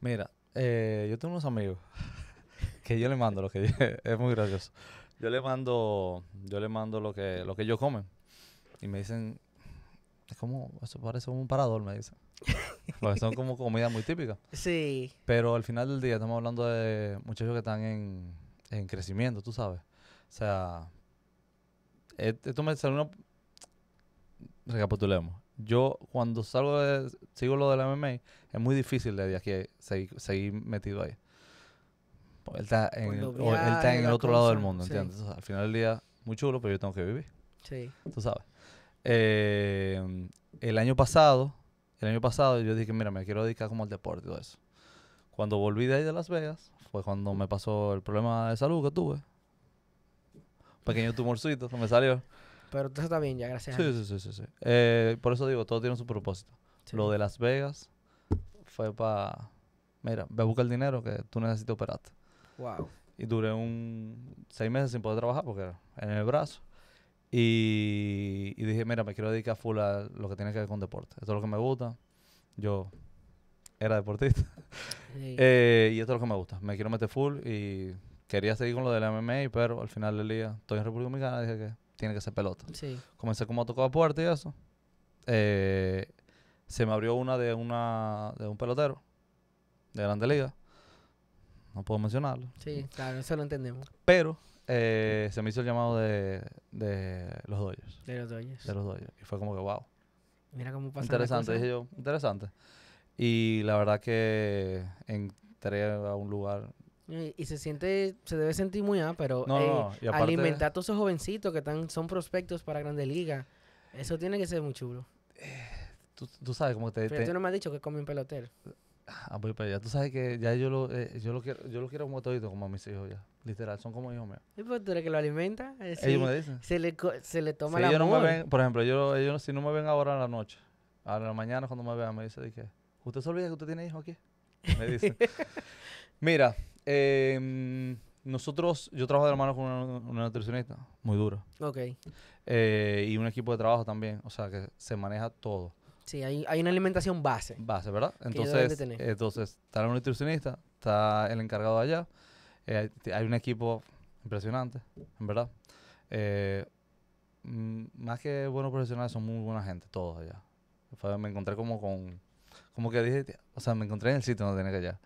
Mira, eh, yo tengo unos amigos *laughs* que yo le mando lo que *laughs* es muy gracioso. Yo le mando, yo le mando lo que, lo que ellos comen. Y me dicen, es como, eso parece un parador, me dicen. Porque son como comida muy típica. Sí. Pero al final del día estamos hablando de muchachos que están en, crecimiento, tú sabes. O sea, esto me Recapitulemos. Yo cuando salgo de... Sigo lo del MMA, es muy difícil de aquí seguir, seguir metido ahí. Él está en, el, otro lado del mundo, al final del día, muy chulo, pero yo tengo que vivir. Sí. Tú sabes. Eh, el año pasado, el año pasado yo dije, mira, me quiero dedicar como al deporte y todo eso. Cuando volví de ahí de Las Vegas, fue cuando me pasó el problema de salud que tuve. Pequeño tumorcito me salió. Pero todo está bien ya, gracias. Sí, sí, sí, sí. sí. Eh, por eso digo, todo tiene su propósito. Lo de Las Vegas fue para, mira, voy a buscar el dinero que tú necesitas operarte. Wow. Y duré un seis meses sin poder trabajar porque era en el brazo. Y, dije, mira, me quiero dedicar full a lo que tiene que ver con deporte. Esto es lo que me gusta. Yo era deportista. Eh, y esto es lo que me gusta. Me quiero meter full y quería seguir con lo del MMA, pero al final del día estoy en República Dominicana dije que tiene que ser pelota. Comencé como a tocar puerta y eso. Eh, se me abrió una de, una de un pelotero de Grande Liga. No puedo mencionarlo. Sí, claro, eso lo entendemos. Pero eh, se me hizo el llamado de, de los doyos. De los doyos. De los doyos. Y fue como que, wow. Mira cómo pasa. Interesante, dije yo, interesante. Y la verdad que entré a un lugar. Y, se siente, se debe sentir muy ah, pero alimentar a todos esos jovencitos que están, son prospectos para Grandes Ligas, eso tiene que ser muy chulo. Eh, tú, tú, sabes cómo te, Pero tú no me has dicho que un pelotero. Ah, voy para allá. Tú sabes que ya yo lo, eh, yo lo quiero, yo lo quiero como como a mis hijos ya. Literal, son como hijos míos. ¿Y por pues, tú eres que lo alimenta? Eh, ellos me dicen. Se le, se le toma la vida. por ejemplo, ellos, ellos si no me ven ahora en la noche, ahora en la mañana cuando me vean, me dicen, que, ¿usted se olvida que usted tiene hijos aquí? Me dicen. *laughs* Mira, em, nosotros, yo trabajo de la mano con una, una nutricionista, muy dura. Ok. Eh, y un equipo de trabajo también, o sea, que se maneja todo. Sí, hay, una alimentación base. Base, ¿verdad? Entonces, entonces está el nutricionista, está el encargado allá, eh, hay un equipo impresionante, en verdad. Eh, mm, más que buenos profesionales, son muy buena gente, todos allá. me encontré como con, como que dije, o sea, me encontré en el sitio donde tenía que allá.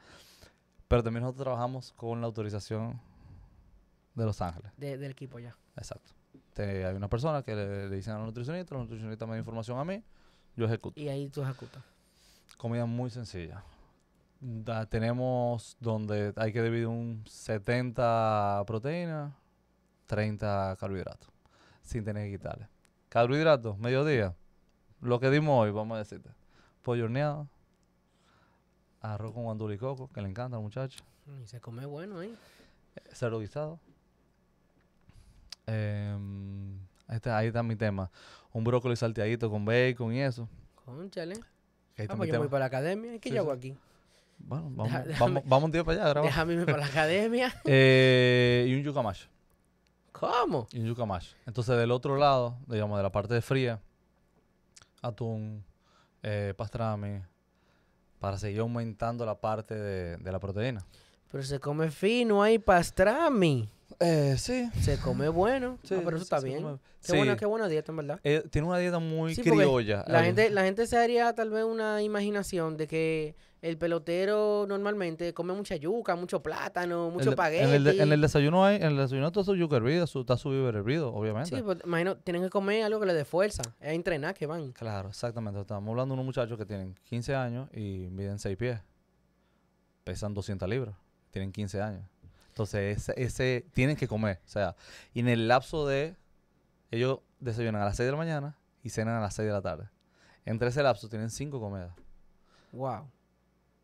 Pero también nosotros trabajamos con la autorización de Los Ángeles. del equipo ya. Exacto. hay una persona que le, le dicen a los nutricionistas, los nutricionistas me dan información a mí, yo ejecuto. Y ahí tú ejecutas. Comida muy sencilla. tenemos donde hay que dividir un 70 proteínas, 30 carbohidratos, sin tener que quitarle. Carbohidratos, mediodía, lo que dimos hoy, vamos a decirte. Pollo horneado, arroz con guandul y coco, que le encanta al muchacho. Y se come bueno ahí. ¿eh? guisado. Em, este, ahí está mi tema un brócoli salteadito con bacon y eso. Conchale. Que yo ah, me voy para la academia. ¿Qué hago aquí? Bueno, vamos, vamos, vamos, un día para allá, grabamos. Déjame irme para la academia. *laughs* eh, y un yucamacho. ¿Cómo? Y un yucamacho. Entonces, del otro lado, digamos, de la parte fría, atún, eh, pastrami, para seguir aumentando la parte de, de la proteína. Pero se come fino ahí pastrami. Eh, sí. Se come bueno. Ah, pero eso está bien. Qué, buena, qué buena dieta, en verdad. Eh, tiene una dieta muy criolla. La eh. gente, la gente se haría tal vez una imaginación de que el pelotero normalmente come mucha yuca, mucho plátano, mucho paguete. En, el, desayuno hay, en el desayuno está su yuca hervida, está su viver hervido, obviamente. Sí, pues imagino, tienen que comer algo que les dé fuerza, es entrenar que van. Claro, exactamente. Estamos hablando de unos muchachos que tienen 15 años y miden 6 pies, pesan 200 libras, tienen 15 años. Entonces, ese, tienen que comer. O sea, y en el lapso de. Ellos desayunan a las 6 de la mañana y cenan a las 6 de la tarde. Entre ese lapso tienen cinco comidas. Wow.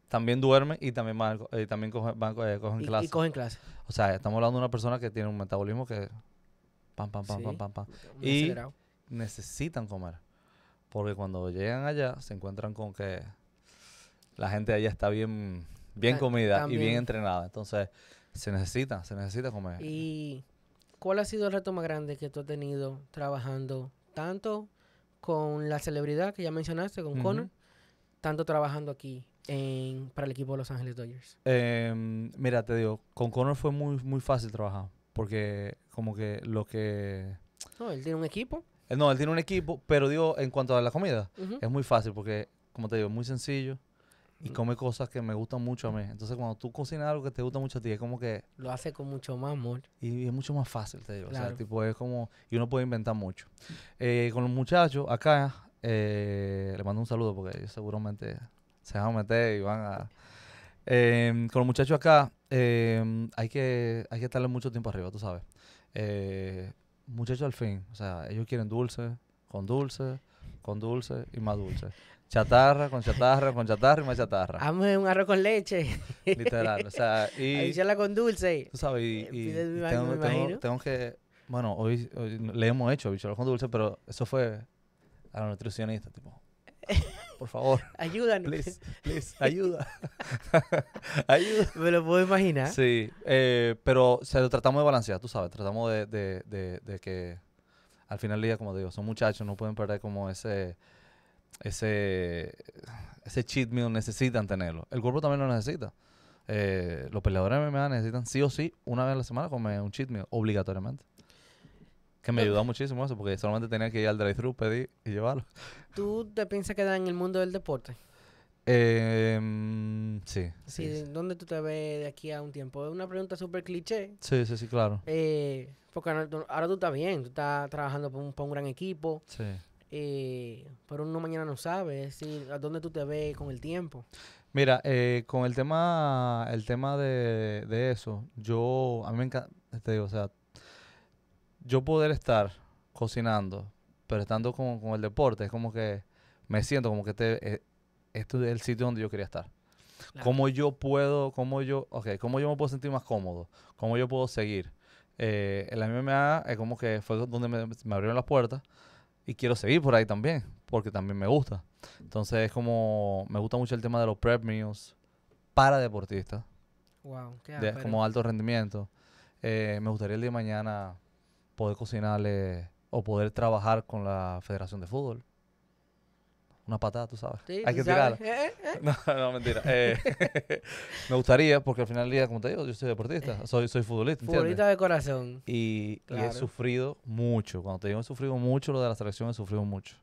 También duermen y también van, eh, también cogen, eh, cogen clase. Y cogen clase. O sea, estamos hablando de una persona que tiene un metabolismo que. Pam, pam, pam, pam, pam, y necesitan comer. Porque cuando llegan allá se encuentran con que la gente allá está bien, bien comida y bien entrenada. Entonces, se necesita, se necesita comer. ¿Y cuál ha sido el reto más grande que tú has tenido trabajando tanto con la celebridad que ya mencionaste, con Conor, tanto trabajando aquí en, para el equipo de Los Ángeles Dodgers? Em, mira, te digo, con Conor fue muy, muy fácil trabajar, porque como que lo que... No, él tiene un equipo. Eh, no, él tiene un equipo, pero digo, en cuanto a la comida, es muy fácil porque, como te digo, es muy sencillo y come cosas que me gustan mucho a mí. Entonces, cuando tú cocinas algo que te gusta mucho a ti, es como que... Lo hace con mucho más amor. Y es mucho más fácil, te digo. O sea, tipo, es como... Y uno puede inventar mucho. Eh, con los muchachos, acá, eh, le mando un saludo porque ellos seguramente se van a meter y van a... Em, con los muchachos acá, em, hay, que, hay que estarle mucho tiempo arriba, tú sabes. Eh, muchachos al fin, o sea, ellos quieren dulce, con dulce, con dulce y más dulce. Chatarra, con chatarra, con chatarra y más chatarra. Hazme un arroz con leche. *laughs* Literal, o sea, *laughs* y... con dulce. Tú sabes, y, eh, tengo, tengo, que... Bueno, hoy, le hemos hecho bichuelas con dulce, pero eso fue a la nutricionista, tipo, *laughs* por favor. Ayúdanos. Please, please, ayuda. ayuda. Me lo puedo imaginar. Sí, eh, pero se lo tratamos de balancear, tú sabes. Tratamos de, de, que al final del día, como digo, son muchachos, no pueden perder como ese, ese, ese cheat meal necesitan tenerlo. El cuerpo también lo necesita. Eh, los peleadores de MMA necesitan sí o sí una vez a la semana comer un cheat meal, obligatoriamente. Que me ayudó muchísimo eso, porque solamente tenía que ir al drive-thru, pedir y llevarlo. ¿Tú te piensas quedar en el mundo del deporte? Eh, sí, ¿Dónde tú te ves de aquí a un tiempo? Es una pregunta súper cliché. Sí, sí, sí, claro. Eh, porque ahora, tú estás bien, tú estás trabajando Para un, un gran equipo. Sí. Eh, pero uno mañana no sabe, es decir, a dónde tú te ves con el tiempo. Mira, eh, con el tema, el tema de, eso, yo, a mí me encanta, te digo, o sea, yo poder estar cocinando, pero estando con, con el deporte, es como que me siento como que este, eh, es el sitio donde yo quería estar. ¿Cómo yo puedo, cómo yo, ok, cómo yo me puedo sentir más cómodo? ¿Cómo yo puedo seguir? Eh, la MMA es como que fue donde me, me abrieron las puertas y quiero seguir por ahí también, porque también me gusta. Entonces es como, me gusta mucho el tema de los premios para deportistas. Wow, qué Como alto rendimiento. Eh, me gustaría el día de mañana poder cocinarle o poder trabajar con la Federación de Fútbol una patada, tú sabes. Hay que eh, eh, eh. *laughs* No, no, mentira. *laughs* me gustaría, porque al final del día, como te digo, yo soy deportista, soy, soy futbolista. Futbolista de corazón. Y, he sufrido mucho. Cuando te digo he sufrido mucho, lo de la selección he sufrido mucho.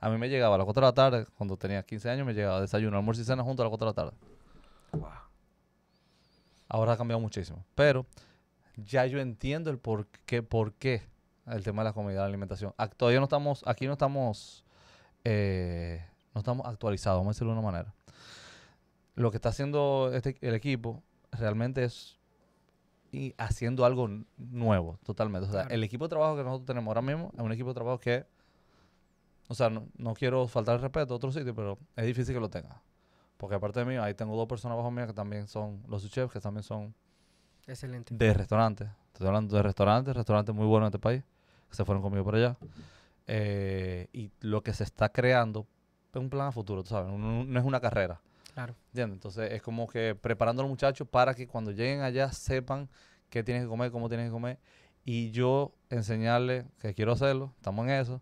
A mí me llegaba a las 4 de la tarde, cuando tenía 15 años, me llegaba desayuno, almuerzo y cena junto a las 4 de la tarde. Wow. Ahora ha cambiado muchísimo. Pero ya yo entiendo el por qué, por qué el tema de la comida, la alimentación. Todavía no estamos, aquí no estamos eh, no estamos actualizados, vamos a decirlo de una manera. Lo que está haciendo este, el equipo realmente es y haciendo algo nuevo, totalmente. O sea, el equipo de trabajo que nosotros tenemos ahora mismo es un equipo de trabajo que, o sea, no, quiero faltar el respeto a otro sitio, pero es difícil que lo tenga. Porque aparte de mí, ahí tengo dos personas bajo mía que también son los chefs, que también son Excelente. de restaurantes. Estoy hablando de restaurantes, restaurantes muy buenos en este país, que se fueron conmigo por allá. Eh, y lo que se está creando es un plan a futuro, tú sabes, no, es una carrera. Claro. ¿Entiendes? Entonces es como que preparando a los muchachos para que cuando lleguen allá sepan qué tienen que comer, cómo tienen que comer. Y yo enseñarles que quiero hacerlo, estamos en eso,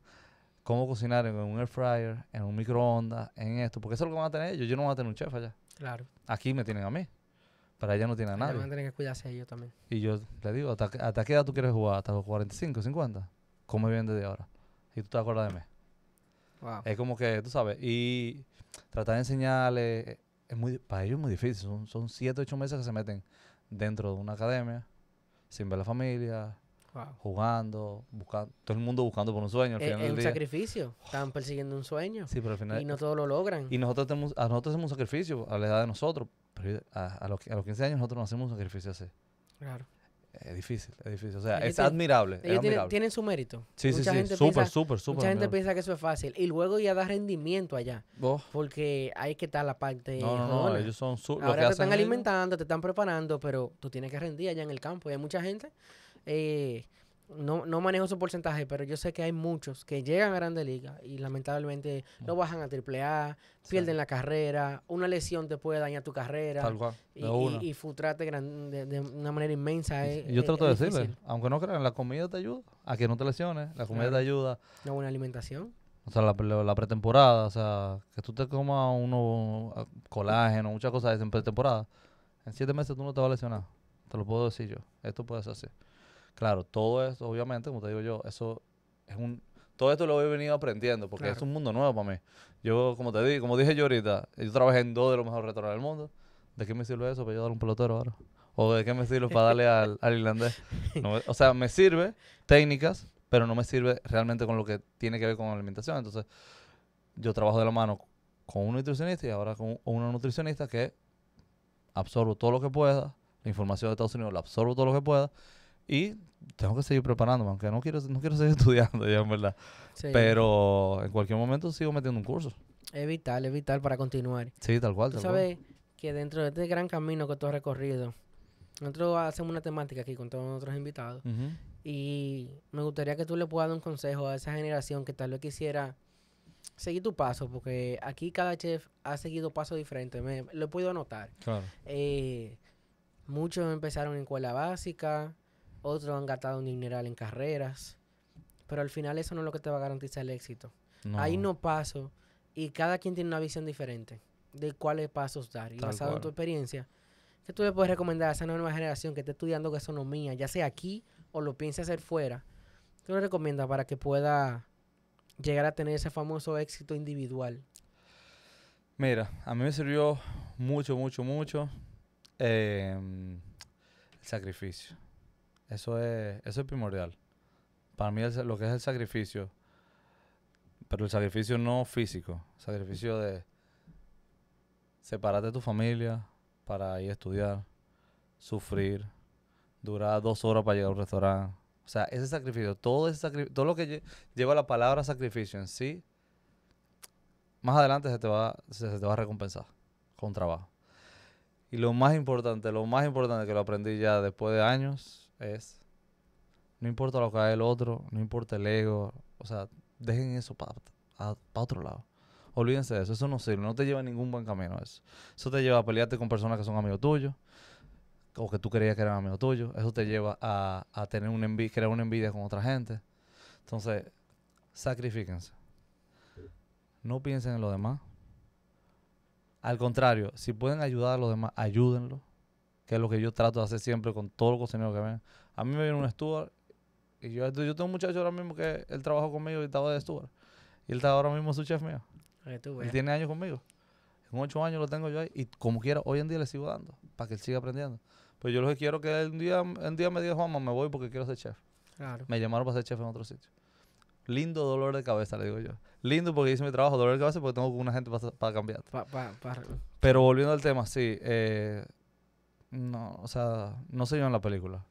cómo cocinar en un air fryer, en un microondas, en esto, porque eso es lo que van a tener ellos. Yo no voy a tener un chef allá. Claro. Aquí me tienen a mí. Para allá no tienen a nadie. Van que cuidarse ellos también. Y yo le digo, ¿hasta, qué edad tú quieres jugar? ¿Hasta los 45, 50? Come bien desde ahora y tú te acuerdas de mí. Es como que, tú sabes, y tratar de enseñarles, eh, es muy, para ellos es muy difícil, son, son siete, ocho meses que se meten dentro de una academia, sin ver la familia, jugando, buscando, todo el mundo buscando por un sueño. es, un sacrificio, están persiguiendo un sueño. Sí, pero al final, y no todos lo logran. Y nosotros tenemos, a nosotros hacemos un sacrificio a la edad de nosotros, a, los, a los 15 años nosotros no hacemos un sacrificio así. Claro. Es difícil, es difícil. O sea, es admirable. Ellos Tienen, su mérito. Sí, sí, sí. Súper, súper, súper. Mucha gente piensa que eso es fácil. Y luego ya da rendimiento allá. Porque hay que estar la parte. No, no, no, ellos son Ahora te están alimentando, te están preparando, pero tú tienes que rendir allá en el campo. Y hay mucha gente. Eh, no, no manejo su porcentaje, pero yo sé que hay muchos que llegan a Grande Liga y lamentablemente no mm. bajan a Triple A, pierden la carrera, una lesión te puede dañar tu carrera y, y, de, una manera inmensa. yo trato de decirle, aunque no crean, la comida te ayuda a que no te lesiones, la comida te ayuda. Una buena alimentación. O sea, la, pretemporada, o sea, que tú te comas uno colágeno, muchas cosas en pretemporada. En siete meses tú no te vas a lesionar, te lo puedo decir yo. Esto puedes hacer Claro, todo eso, obviamente, como te digo yo, eso es un... Todo esto lo he venido aprendiendo porque es un mundo nuevo para mí. Yo, como te dije, como dije yo ahorita, yo trabajé en dos de los mejores restaurantes del mundo. ¿De qué me sirve eso para yo dar un pelotero ahora? ¿O de qué me sirve para darle al, irlandés? o sea, me sirve técnicas, pero no me sirve realmente con lo que tiene que ver con la alimentación. Entonces, yo trabajo de la mano con un nutricionista y ahora con una nutricionista que absorbo todo lo que pueda, la información de Estados Unidos la absorbo todo lo que pueda y tengo que seguir preparándome, aunque no quiero, no quiero *laughs* seguir estudiando ya, en verdad. Pero en cualquier momento sigo metiendo un curso. Es vital, es vital para continuar. Sí, tal cual. Tú sabes que dentro de este gran camino que tú has recorrido, nosotros hacemos una temática aquí con todos nuestros invitados. Y me gustaría que tú le puedas dar un consejo a esa generación que tal vez quisiera seguir tu paso, porque aquí cada chef ha seguido pasos diferentes. lo he podido notar. Eh, muchos empezaron en escuela básica, otros han gastado un dineral en carreras, pero al final eso no es lo que te va a garantizar el éxito. Ahí no paso y cada quien tiene una visión diferente de cuáles pasos dar. Y basado en tu experiencia, ¿qué tú le puedes recomendar a esa nueva generación que esté estudiando gastronomía, ya sea aquí o lo piense hacer fuera? ¿Qué le recomiendas para que pueda llegar a tener ese famoso éxito individual? Mira, a mí me sirvió mucho, mucho, mucho em, el sacrificio. Eso es, eso es primordial. Para mí lo que es el sacrificio, pero el sacrificio no físico, sacrificio de separarte de tu familia para ir a estudiar, sufrir, durar dos horas para llegar a un restaurante. O sea, ese sacrificio, todo, ese todo lo que lleva la palabra sacrificio en sí, más adelante se te, va, se te va a recompensar con trabajo. Y lo más importante, lo más importante que lo aprendí ya después de años, es, no importa lo que haga el otro, no importa el ego, o sea, dejen eso para otro lado. Olvídense de eso, eso no sirve, no te lleva a ningún buen camino eso. Eso te lleva a pelearte con personas que son amigos tuyos, o que tú creías que eran amigos tuyos, eso te lleva a, tener un envidia, crear una envidia con otra gente. Entonces, sacrifíquense. No piensen en los demás. Al contrario, si pueden ayudar a los demás, ayúdenlo que es lo que yo trato de hacer siempre con todos los cocineros que ven. A mí me viene un Stuart y yo, yo tengo un muchacho ahora mismo que él trabaja conmigo y estaba de Stuart. Y él está ahora mismo su chef mío. y tiene años conmigo. En ocho años lo tengo yo ahí y como quiera, hoy en día le sigo dando para que él siga aprendiendo. Pues yo lo que quiero que un día, día me diga, Juanma, me voy porque quiero ser chef. Claro. Me llamaron para ser chef en otro sitio. Lindo dolor de cabeza, le digo yo. Lindo porque hice mi trabajo, dolor de cabeza porque tengo una gente para cambiar. Pero volviendo al tema, sí. Eh, no, o sea, no se llevan la película.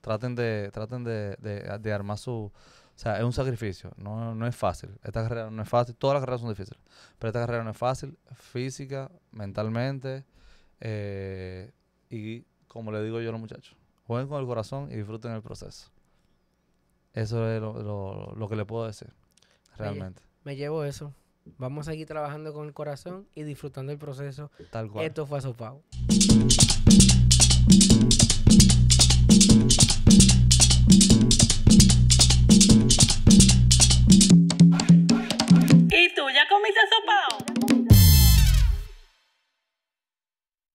Traten de, traten de, armar su... O sea, es un sacrificio, no, no, es fácil. Esta carrera no es fácil, todas las carreras son difíciles, pero esta carrera no es fácil, física, mentalmente, eh, y como le digo yo a los muchachos, jueguen con el corazón y disfruten el proceso. Eso es lo, que le puedo decir, realmente. Me, llevo eso. Vamos a seguir trabajando con el corazón y disfrutando el proceso. Tal cual. Esto fue a su pago.